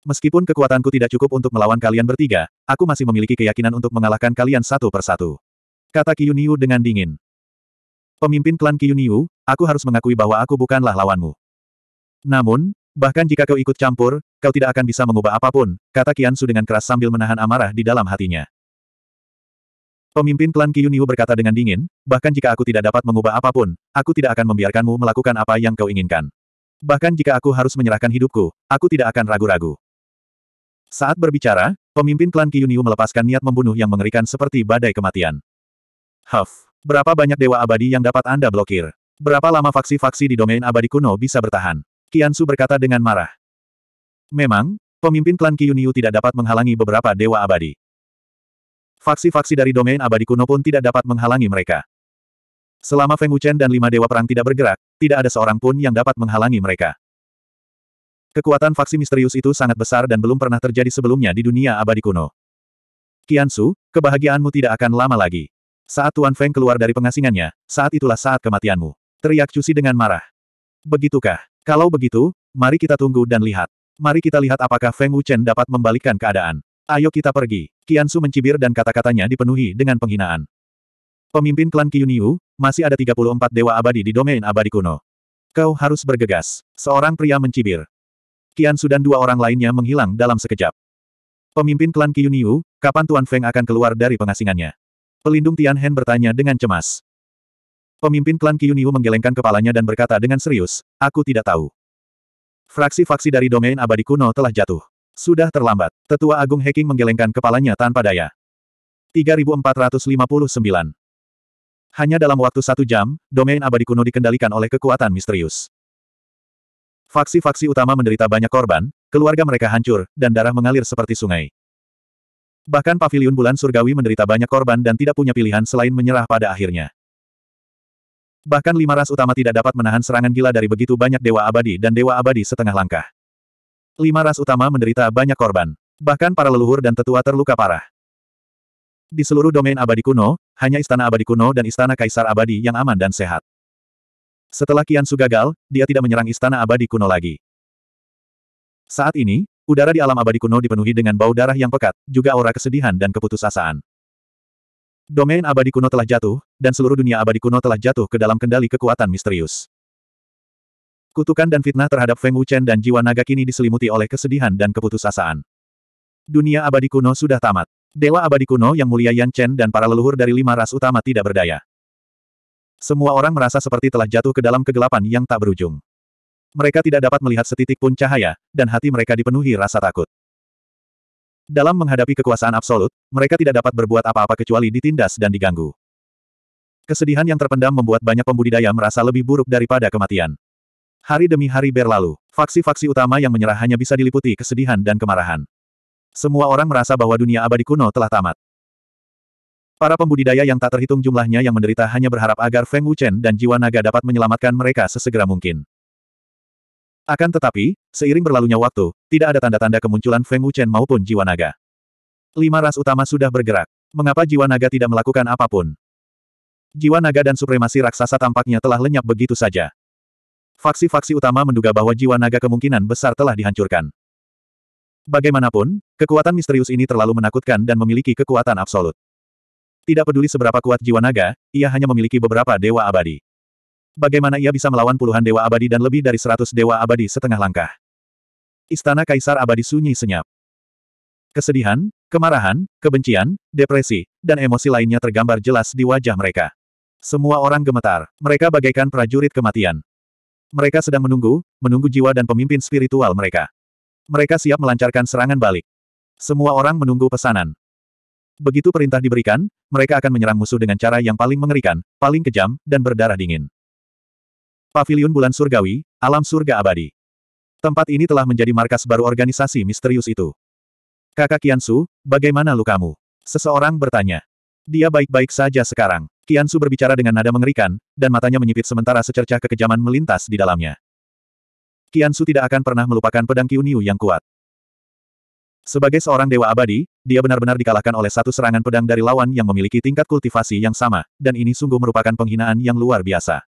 Meskipun kekuatanku tidak cukup untuk melawan kalian bertiga, aku masih memiliki keyakinan untuk mengalahkan kalian satu persatu. Kata Kiyuniu dengan dingin. Pemimpin klan Kiyuniu, aku harus mengakui bahwa aku bukanlah lawanmu. Namun, bahkan jika kau ikut campur, kau tidak akan bisa mengubah apapun, kata Kiansu dengan keras sambil menahan amarah di dalam hatinya. Pemimpin klan Kiyuniu berkata dengan dingin, bahkan jika aku tidak dapat mengubah apapun, aku tidak akan membiarkanmu melakukan apa yang kau inginkan. Bahkan jika aku harus menyerahkan hidupku, aku tidak akan ragu-ragu. Saat berbicara, pemimpin klan Kiyunyu melepaskan niat membunuh yang mengerikan seperti badai kematian. Huff, berapa banyak dewa abadi yang dapat Anda blokir? Berapa lama faksi-faksi di domain abadi kuno bisa bertahan? Kiansu berkata dengan marah. Memang, pemimpin klan Kiyunyu tidak dapat menghalangi beberapa dewa abadi. Faksi-faksi dari domain abadi kuno pun tidak dapat menghalangi mereka. Selama Feng Wuchen dan lima dewa perang tidak bergerak, tidak ada seorang pun yang dapat menghalangi mereka. Kekuatan faksi misterius itu sangat besar dan belum pernah terjadi sebelumnya di dunia abadi kuno. Qiansu, kebahagiaanmu tidak akan lama lagi. Saat Tuan Feng keluar dari pengasingannya, saat itulah saat kematianmu. Teriak Cusi dengan marah. Begitukah? Kalau begitu, mari kita tunggu dan lihat. Mari kita lihat apakah Feng Wuchen dapat membalikkan keadaan. Ayo kita pergi. Qiansu mencibir dan kata-katanya dipenuhi dengan penghinaan. Pemimpin klan Qinyu, masih ada 34 dewa abadi di domain abadi kuno. Kau harus bergegas. Seorang pria mencibir. Tian Su dan dua orang lainnya menghilang dalam sekejap. Pemimpin klan Qinyu, kapan Tuan Feng akan keluar dari pengasingannya? Pelindung Tian Hen bertanya dengan cemas. Pemimpin klan Qinyu menggelengkan kepalanya dan berkata dengan serius, aku tidak tahu. fraksi fraksi dari domain abadi kuno telah jatuh. Sudah terlambat. Tetua Agung Heking menggelengkan kepalanya tanpa daya. 3459 Hanya dalam waktu satu jam, domain abadi kuno dikendalikan oleh kekuatan misterius. Faksi-faksi utama menderita banyak korban, keluarga mereka hancur, dan darah mengalir seperti sungai. Bahkan paviliun bulan surgawi menderita banyak korban dan tidak punya pilihan selain menyerah pada akhirnya. Bahkan lima ras utama tidak dapat menahan serangan gila dari begitu banyak dewa abadi dan dewa abadi setengah langkah. Lima ras utama menderita banyak korban. Bahkan para leluhur dan tetua terluka parah. Di seluruh domain abadi kuno, hanya istana abadi kuno dan istana kaisar abadi yang aman dan sehat. Setelah Su gagal, dia tidak menyerang istana abadi kuno lagi. Saat ini, udara di alam abadi kuno dipenuhi dengan bau darah yang pekat, juga aura kesedihan dan keputusasaan. Domain abadi kuno telah jatuh, dan seluruh dunia abadi kuno telah jatuh ke dalam kendali kekuatan misterius. Kutukan dan fitnah terhadap Feng Wuchen dan jiwa naga kini diselimuti oleh kesedihan dan keputusasaan. Dunia abadi kuno sudah tamat. Dewa abadi kuno yang mulia Yan Chen dan para leluhur dari lima ras utama tidak berdaya. Semua orang merasa seperti telah jatuh ke dalam kegelapan yang tak berujung. Mereka tidak dapat melihat setitik pun cahaya, dan hati mereka dipenuhi rasa takut. Dalam menghadapi kekuasaan absolut, mereka tidak dapat berbuat apa-apa kecuali ditindas dan diganggu. Kesedihan yang terpendam membuat banyak pembudidaya merasa lebih buruk daripada kematian. Hari demi hari berlalu, faksi-faksi utama yang menyerah hanya bisa diliputi kesedihan dan kemarahan. Semua orang merasa bahwa dunia abadi kuno telah tamat. Para pembudidaya yang tak terhitung jumlahnya yang menderita hanya berharap agar Feng Wuchen dan jiwa naga dapat menyelamatkan mereka sesegera mungkin. Akan tetapi, seiring berlalunya waktu, tidak ada tanda-tanda kemunculan Feng Wuchen maupun jiwa naga. Lima ras utama sudah bergerak. Mengapa jiwa naga tidak melakukan apapun? Jiwa naga dan supremasi raksasa tampaknya telah lenyap begitu saja. Faksi-faksi utama menduga bahwa jiwa naga kemungkinan besar telah dihancurkan. Bagaimanapun, kekuatan misterius ini terlalu menakutkan dan memiliki kekuatan absolut. Tidak peduli seberapa kuat jiwa naga, ia hanya memiliki beberapa dewa abadi. Bagaimana ia bisa melawan puluhan dewa abadi dan lebih dari seratus dewa abadi setengah langkah? Istana Kaisar Abadi sunyi senyap. Kesedihan, kemarahan, kebencian, depresi, dan emosi lainnya tergambar jelas di wajah mereka. Semua orang gemetar, mereka bagaikan prajurit kematian. Mereka sedang menunggu, menunggu jiwa dan pemimpin spiritual mereka. Mereka siap melancarkan serangan balik. Semua orang menunggu pesanan. Begitu perintah diberikan, mereka akan menyerang musuh dengan cara yang paling mengerikan, paling kejam, dan berdarah dingin. Paviliun Bulan Surgawi, Alam Surga Abadi. Tempat ini telah menjadi markas baru organisasi misterius itu. Kakak Kiansu, bagaimana lukamu? Seseorang bertanya. Dia baik-baik saja sekarang. Kiansu berbicara dengan nada mengerikan, dan matanya menyipit sementara secercah kekejaman melintas di dalamnya. Kiansu tidak akan pernah melupakan pedang Kyuniu yang kuat. Sebagai seorang dewa abadi, dia benar-benar dikalahkan oleh satu serangan pedang dari lawan yang memiliki tingkat kultivasi yang sama, dan ini sungguh merupakan penghinaan yang luar biasa.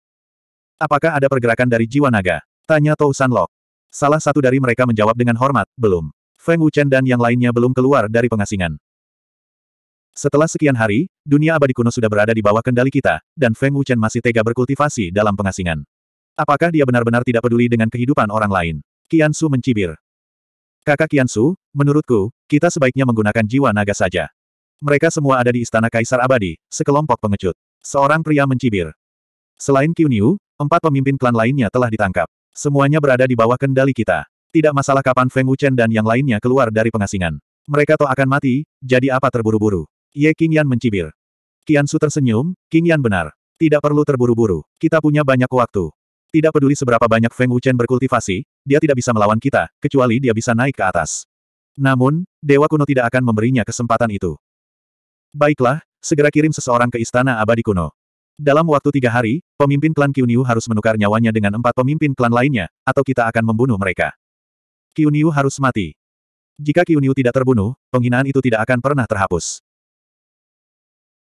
Apakah ada pergerakan dari jiwa naga? Tanya Tou San Lok. Salah satu dari mereka menjawab dengan hormat, belum. Feng Wuchen dan yang lainnya belum keluar dari pengasingan. Setelah sekian hari, dunia abadi kuno sudah berada di bawah kendali kita, dan Feng Wuchen masih tega berkultivasi dalam pengasingan. Apakah dia benar-benar tidak peduli dengan kehidupan orang lain? Qian Su mencibir. Kakak Kiansu, menurutku, kita sebaiknya menggunakan jiwa naga saja. Mereka semua ada di Istana Kaisar Abadi, sekelompok pengecut. Seorang pria mencibir. Selain Qiu empat pemimpin klan lainnya telah ditangkap. Semuanya berada di bawah kendali kita. Tidak masalah kapan Feng Wuchen dan yang lainnya keluar dari pengasingan. Mereka toh akan mati, jadi apa terburu-buru? Ye Qingyan mencibir. Qiansu tersenyum, Qingyan benar. Tidak perlu terburu-buru, kita punya banyak waktu. Tidak peduli seberapa banyak Feng Wuchen berkultivasi, dia tidak bisa melawan kita, kecuali dia bisa naik ke atas. Namun, Dewa Kuno tidak akan memberinya kesempatan itu. Baiklah, segera kirim seseorang ke Istana Abadi Kuno. Dalam waktu tiga hari, pemimpin klan Qiunyu harus menukar nyawanya dengan empat pemimpin klan lainnya, atau kita akan membunuh mereka. Qiunyu harus mati. Jika Qiunyu tidak terbunuh, penghinaan itu tidak akan pernah terhapus.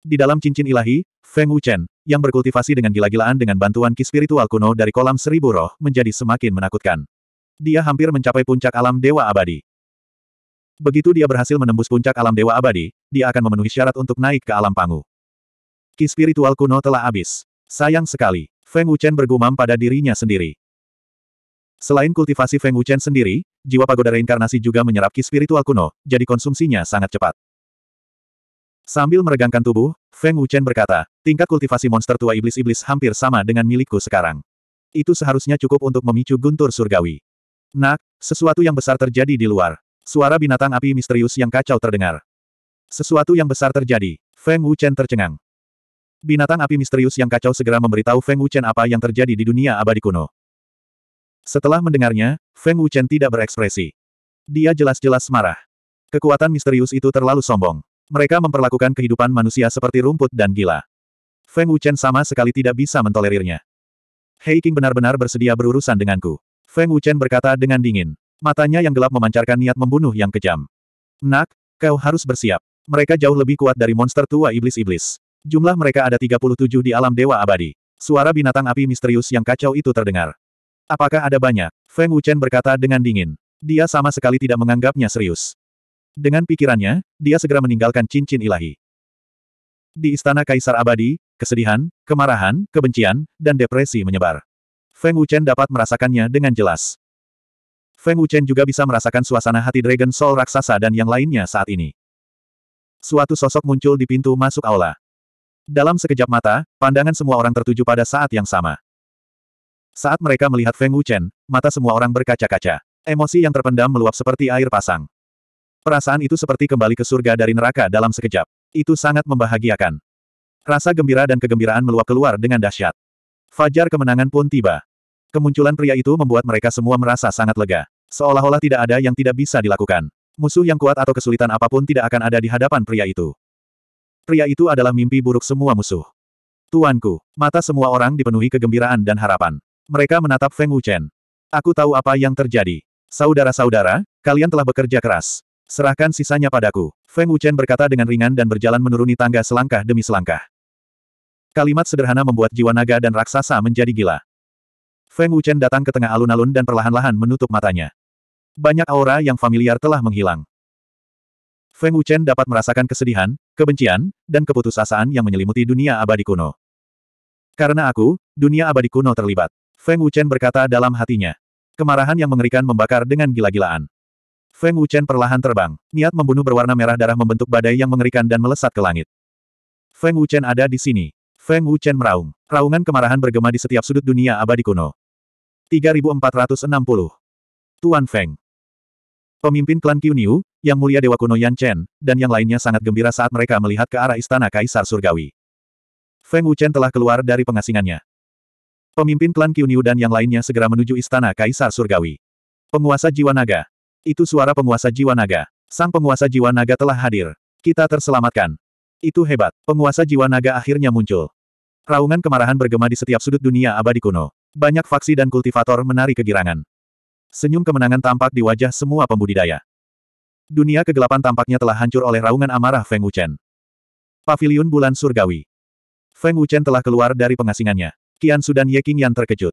Di dalam cincin ilahi, Feng Wuchen, yang berkultivasi dengan gila-gilaan dengan bantuan ki spiritual kuno dari kolam seribu roh, menjadi semakin menakutkan. Dia hampir mencapai puncak alam dewa abadi. Begitu dia berhasil menembus puncak alam dewa abadi, dia akan memenuhi syarat untuk naik ke alam pangu. Ki spiritual kuno telah habis. Sayang sekali, Feng Wuchen bergumam pada dirinya sendiri. Selain kultivasi Feng Wuchen sendiri, jiwa pagoda reinkarnasi juga menyerap ki spiritual kuno, jadi konsumsinya sangat cepat. Sambil meregangkan tubuh, Feng Wuchen berkata, tingkat kultivasi monster tua iblis-iblis hampir sama dengan milikku sekarang. Itu seharusnya cukup untuk memicu guntur surgawi. Nak, sesuatu yang besar terjadi di luar. Suara binatang api misterius yang kacau terdengar. Sesuatu yang besar terjadi. Feng Wuchen tercengang. Binatang api misterius yang kacau segera memberitahu Feng Wuchen apa yang terjadi di dunia abadi kuno. Setelah mendengarnya, Feng Wuchen tidak berekspresi. Dia jelas-jelas marah. Kekuatan misterius itu terlalu sombong. Mereka memperlakukan kehidupan manusia seperti rumput dan gila. Feng Wuchen sama sekali tidak bisa mentolerirnya. Hei King benar-benar bersedia berurusan denganku. Feng Wuchen berkata dengan dingin. Matanya yang gelap memancarkan niat membunuh yang kejam. Nak, kau harus bersiap. Mereka jauh lebih kuat dari monster tua iblis-iblis. Jumlah mereka ada 37 di alam dewa abadi. Suara binatang api misterius yang kacau itu terdengar. Apakah ada banyak? Feng Wuchen berkata dengan dingin. Dia sama sekali tidak menganggapnya serius. Dengan pikirannya, dia segera meninggalkan cincin ilahi. Di istana Kaisar Abadi, kesedihan, kemarahan, kebencian, dan depresi menyebar. Feng Wuchen dapat merasakannya dengan jelas. Feng Wuchen juga bisa merasakan suasana hati Dragon Soul raksasa dan yang lainnya saat ini. Suatu sosok muncul di pintu masuk aula. Dalam sekejap mata, pandangan semua orang tertuju pada saat yang sama. Saat mereka melihat Feng Wuchen, mata semua orang berkaca-kaca. Emosi yang terpendam meluap seperti air pasang. Perasaan itu seperti kembali ke surga dari neraka dalam sekejap. Itu sangat membahagiakan. Rasa gembira dan kegembiraan meluap keluar dengan dahsyat. Fajar kemenangan pun tiba. Kemunculan pria itu membuat mereka semua merasa sangat lega. Seolah-olah tidak ada yang tidak bisa dilakukan. Musuh yang kuat atau kesulitan apapun tidak akan ada di hadapan pria itu. Pria itu adalah mimpi buruk semua musuh. Tuanku, mata semua orang dipenuhi kegembiraan dan harapan. Mereka menatap Feng Wuchen. Aku tahu apa yang terjadi. Saudara-saudara, kalian telah bekerja keras. Serahkan sisanya padaku. Feng Wuchen berkata dengan ringan dan berjalan menuruni tangga selangkah demi selangkah. Kalimat sederhana membuat jiwa naga dan raksasa menjadi gila. Feng Wuchen datang ke tengah alun-alun dan perlahan-lahan menutup matanya. Banyak aura yang familiar telah menghilang. Feng Wuchen dapat merasakan kesedihan, kebencian, dan keputusasaan yang menyelimuti dunia abadi kuno. Karena aku, dunia abadi kuno terlibat. Feng Wuchen berkata dalam hatinya. Kemarahan yang mengerikan membakar dengan gila-gilaan. Feng Wuchen perlahan terbang. Niat membunuh berwarna merah darah membentuk badai yang mengerikan dan melesat ke langit. Feng Wuchen ada di sini. Feng Wuchen meraung. Raungan kemarahan bergema di setiap sudut dunia abadi kuno. 3460. Tuan Feng. Pemimpin klan Qiu yang mulia Dewa Kuno Yan Chen, dan yang lainnya sangat gembira saat mereka melihat ke arah istana Kaisar Surgawi. Feng Wuchen telah keluar dari pengasingannya. Pemimpin klan Qiu dan yang lainnya segera menuju istana Kaisar Surgawi. Penguasa Jiwa Naga, itu suara penguasa jiwa naga. Sang penguasa jiwa naga telah hadir. Kita terselamatkan. Itu hebat. Penguasa jiwa naga akhirnya muncul. Raungan kemarahan bergema di setiap sudut dunia abadi kuno. Banyak faksi dan kultivator menari kegirangan. Senyum kemenangan tampak di wajah semua pembudidaya. Dunia kegelapan tampaknya telah hancur oleh raungan amarah Feng Wuchen. Paviliun Bulan Surgawi. Feng Wuchen telah keluar dari pengasingannya. Qian Sudan Ye Qingyan terkejut.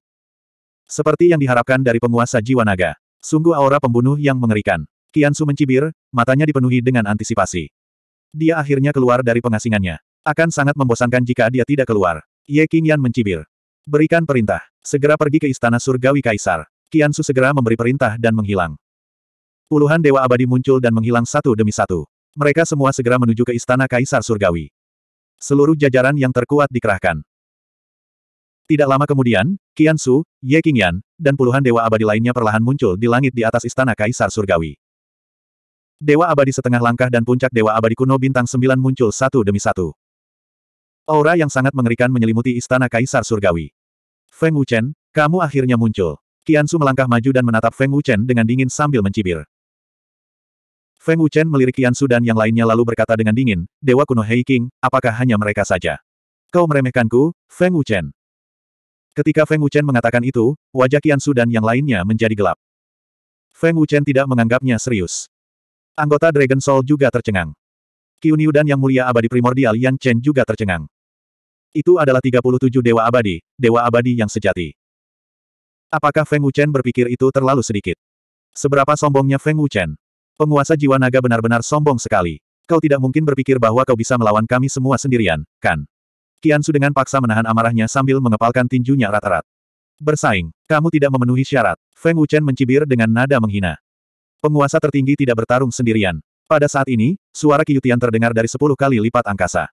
Seperti yang diharapkan dari penguasa jiwa naga, Sungguh aura pembunuh yang mengerikan. Kiansu mencibir, matanya dipenuhi dengan antisipasi. Dia akhirnya keluar dari pengasingannya. Akan sangat membosankan jika dia tidak keluar. Ye Qingyan mencibir. Berikan perintah. Segera pergi ke istana surgawi kaisar. Kiansu segera memberi perintah dan menghilang. Puluhan dewa abadi muncul dan menghilang satu demi satu. Mereka semua segera menuju ke istana kaisar surgawi. Seluruh jajaran yang terkuat dikerahkan. Tidak lama kemudian, Qian Su, Ye Qingyan, dan puluhan dewa abadi lainnya perlahan muncul di langit di atas istana Kaisar Surgawi. Dewa abadi setengah langkah dan puncak dewa abadi kuno bintang sembilan muncul satu demi satu. Aura yang sangat mengerikan menyelimuti istana Kaisar Surgawi. Feng Wuchen, kamu akhirnya muncul. Qian Su melangkah maju dan menatap Feng Wuchen dengan dingin sambil mencibir. Feng Wuchen melirik Qian Su dan yang lainnya lalu berkata dengan dingin, Dewa kuno Hei King, apakah hanya mereka saja? Kau meremehkanku, Feng Wuchen. Ketika Feng Wuchen mengatakan itu, wajah Su dan yang lainnya menjadi gelap. Feng Wuchen tidak menganggapnya serius. Anggota Dragon Soul juga tercengang. Qiuniu dan Yang Mulia Abadi Primordial Yan Chen juga tercengang. Itu adalah 37 Dewa Abadi, Dewa Abadi yang sejati. Apakah Feng Wuchen berpikir itu terlalu sedikit? Seberapa sombongnya Feng Wuchen? Penguasa jiwa naga benar-benar sombong sekali. Kau tidak mungkin berpikir bahwa kau bisa melawan kami semua sendirian, kan? Qian Su dengan paksa menahan amarahnya sambil mengepalkan tinjunya rata-rat. Bersaing, kamu tidak memenuhi syarat. Feng Wuchen mencibir dengan nada menghina. Penguasa tertinggi tidak bertarung sendirian. Pada saat ini, suara Kiyutian terdengar dari sepuluh kali lipat angkasa.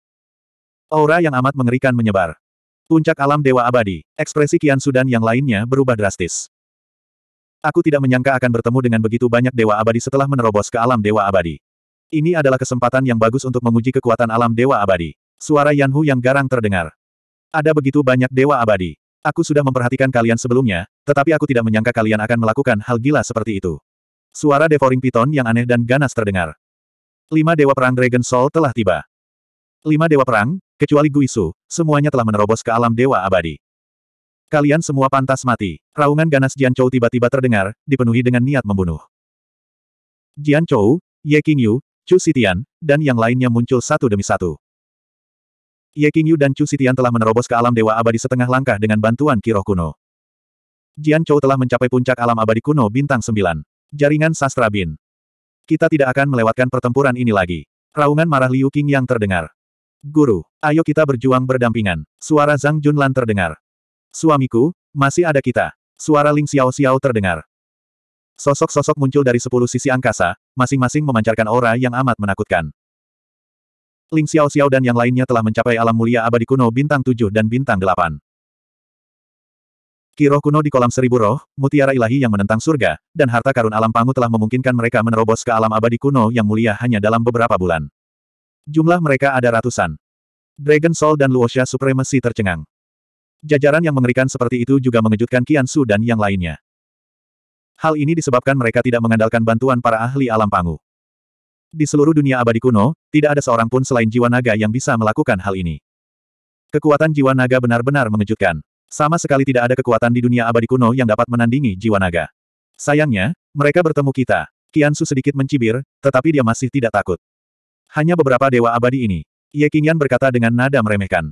Aura yang amat mengerikan menyebar. Puncak alam Dewa Abadi, ekspresi Kian Sudan yang lainnya berubah drastis. Aku tidak menyangka akan bertemu dengan begitu banyak Dewa Abadi setelah menerobos ke alam Dewa Abadi. Ini adalah kesempatan yang bagus untuk menguji kekuatan alam Dewa Abadi. Suara Yanhu yang garang terdengar. Ada begitu banyak dewa abadi. Aku sudah memperhatikan kalian sebelumnya, tetapi aku tidak menyangka kalian akan melakukan hal gila seperti itu. Suara devouring piton yang aneh dan ganas terdengar. Lima dewa perang Dragon Soul telah tiba. Lima dewa perang, kecuali Guisu, semuanya telah menerobos ke alam dewa abadi. Kalian semua pantas mati. Raungan ganas Jian Chou tiba-tiba terdengar, dipenuhi dengan niat membunuh. Jian Chou, Ye Qingyu, Chu Sitian, dan yang lainnya muncul satu demi satu. Ye Qingyu dan Chu Sitian telah menerobos ke alam dewa abadi setengah langkah dengan bantuan kiroh kuno. Jian Chou telah mencapai puncak alam abadi kuno bintang sembilan, Jaringan sastra bin. Kita tidak akan melewatkan pertempuran ini lagi. Raungan marah Liu Qing yang terdengar. Guru, ayo kita berjuang berdampingan. Suara Zhang Junlan terdengar. Suamiku, masih ada kita. Suara Ling Xiao Xiao terdengar. Sosok-sosok muncul dari sepuluh sisi angkasa, masing-masing memancarkan aura yang amat menakutkan. Ling Xiao Xiao dan yang lainnya telah mencapai alam mulia abadi kuno bintang tujuh dan bintang delapan. Kiroh kuno di kolam seribu roh, mutiara ilahi yang menentang surga, dan harta karun alam pangu telah memungkinkan mereka menerobos ke alam abadi kuno yang mulia hanya dalam beberapa bulan. Jumlah mereka ada ratusan. Dragon Soul dan Luosha Supremacy tercengang. Jajaran yang mengerikan seperti itu juga mengejutkan Qian Su dan yang lainnya. Hal ini disebabkan mereka tidak mengandalkan bantuan para ahli alam pangu. Di seluruh dunia abadi kuno, tidak ada seorang pun selain jiwa naga yang bisa melakukan hal ini. Kekuatan jiwa naga benar-benar mengejutkan. Sama sekali tidak ada kekuatan di dunia abadi kuno yang dapat menandingi jiwa naga. Sayangnya, mereka bertemu kita. Kiansu sedikit mencibir, tetapi dia masih tidak takut. Hanya beberapa dewa abadi ini. Ye Qingyan berkata dengan nada meremehkan.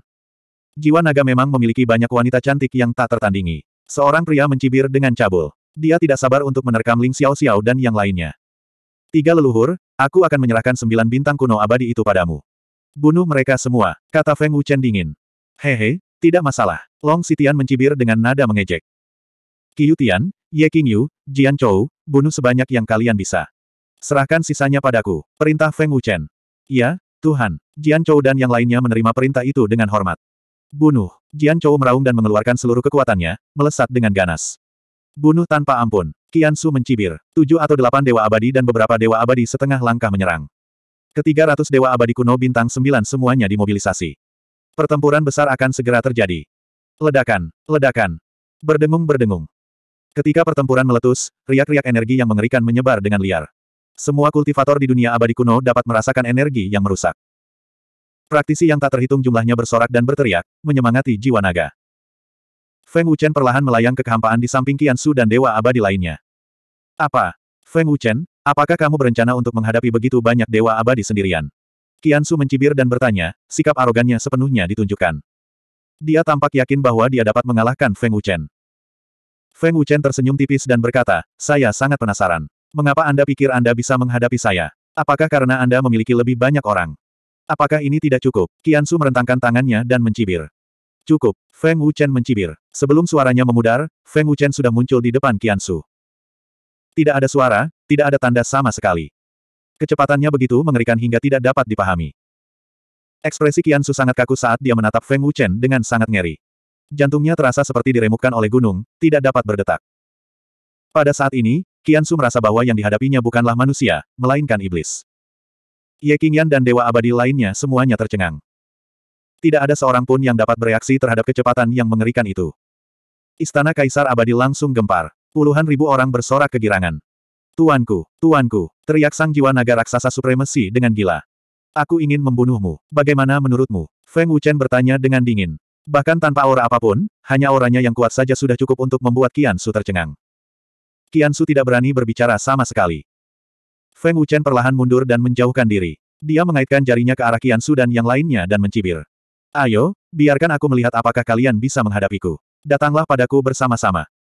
Jiwa naga memang memiliki banyak wanita cantik yang tak tertandingi. Seorang pria mencibir dengan cabul. Dia tidak sabar untuk menerkam Ling Xiao Xiao dan yang lainnya. Tiga leluhur, aku akan menyerahkan sembilan bintang kuno abadi itu padamu. Bunuh mereka semua, kata Feng Wuchen dingin. Hehe, tidak masalah. Long Sitian mencibir dengan nada mengejek. Qiu Tian, Ye Qingyu, Jian Chou, bunuh sebanyak yang kalian bisa. Serahkan sisanya padaku, perintah Feng Wuchen. Ya, Tuhan. Jian Chou dan yang lainnya menerima perintah itu dengan hormat. Bunuh. Jian Chou meraung dan mengeluarkan seluruh kekuatannya, melesat dengan ganas. Bunuh tanpa ampun. Su mencibir. Tujuh atau delapan dewa abadi dan beberapa dewa abadi setengah langkah menyerang. Ketiga ratus dewa abadi kuno bintang sembilan semuanya dimobilisasi. Pertempuran besar akan segera terjadi. Ledakan, ledakan. Berdengung-berdengung. Ketika pertempuran meletus, riak-riak energi yang mengerikan menyebar dengan liar. Semua kultivator di dunia abadi kuno dapat merasakan energi yang merusak. Praktisi yang tak terhitung jumlahnya bersorak dan berteriak, menyemangati jiwa naga. Feng Wuchen perlahan melayang ke kehampaan di samping Qian Su dan Dewa Abadi lainnya. Apa? Feng Wuchen, apakah kamu berencana untuk menghadapi begitu banyak Dewa Abadi sendirian? Qian Su mencibir dan bertanya, sikap arogannya sepenuhnya ditunjukkan. Dia tampak yakin bahwa dia dapat mengalahkan Feng Wuchen. Feng Wuchen tersenyum tipis dan berkata, saya sangat penasaran. Mengapa Anda pikir Anda bisa menghadapi saya? Apakah karena Anda memiliki lebih banyak orang? Apakah ini tidak cukup? Qian Su merentangkan tangannya dan mencibir. Cukup, Feng Wuchen mencibir. Sebelum suaranya memudar, Feng Wuchen sudah muncul di depan Qian Su. Tidak ada suara, tidak ada tanda sama sekali. Kecepatannya begitu mengerikan hingga tidak dapat dipahami. Ekspresi Qian Su sangat kaku saat dia menatap Feng Wuchen dengan sangat ngeri. Jantungnya terasa seperti diremukkan oleh gunung, tidak dapat berdetak. Pada saat ini, Qian Su merasa bahwa yang dihadapinya bukanlah manusia, melainkan iblis. Ye Qingyan dan Dewa Abadi lainnya semuanya tercengang. Tidak ada seorang pun yang dapat bereaksi terhadap kecepatan yang mengerikan itu. Istana Kaisar Abadi langsung gempar. Puluhan ribu orang bersorak kegirangan. Tuanku, tuanku, teriak sang jiwa naga raksasa supremasi dengan gila. Aku ingin membunuhmu. Bagaimana menurutmu? Feng Wuchen bertanya dengan dingin. Bahkan tanpa aura apapun, hanya auranya yang kuat saja sudah cukup untuk membuat Qian Su tercengang. Qian Su tidak berani berbicara sama sekali. Feng Wuchen perlahan mundur dan menjauhkan diri. Dia mengaitkan jarinya ke arah Qian Su dan yang lainnya dan mencibir. Ayo, biarkan aku melihat apakah kalian bisa menghadapiku. Datanglah padaku bersama-sama.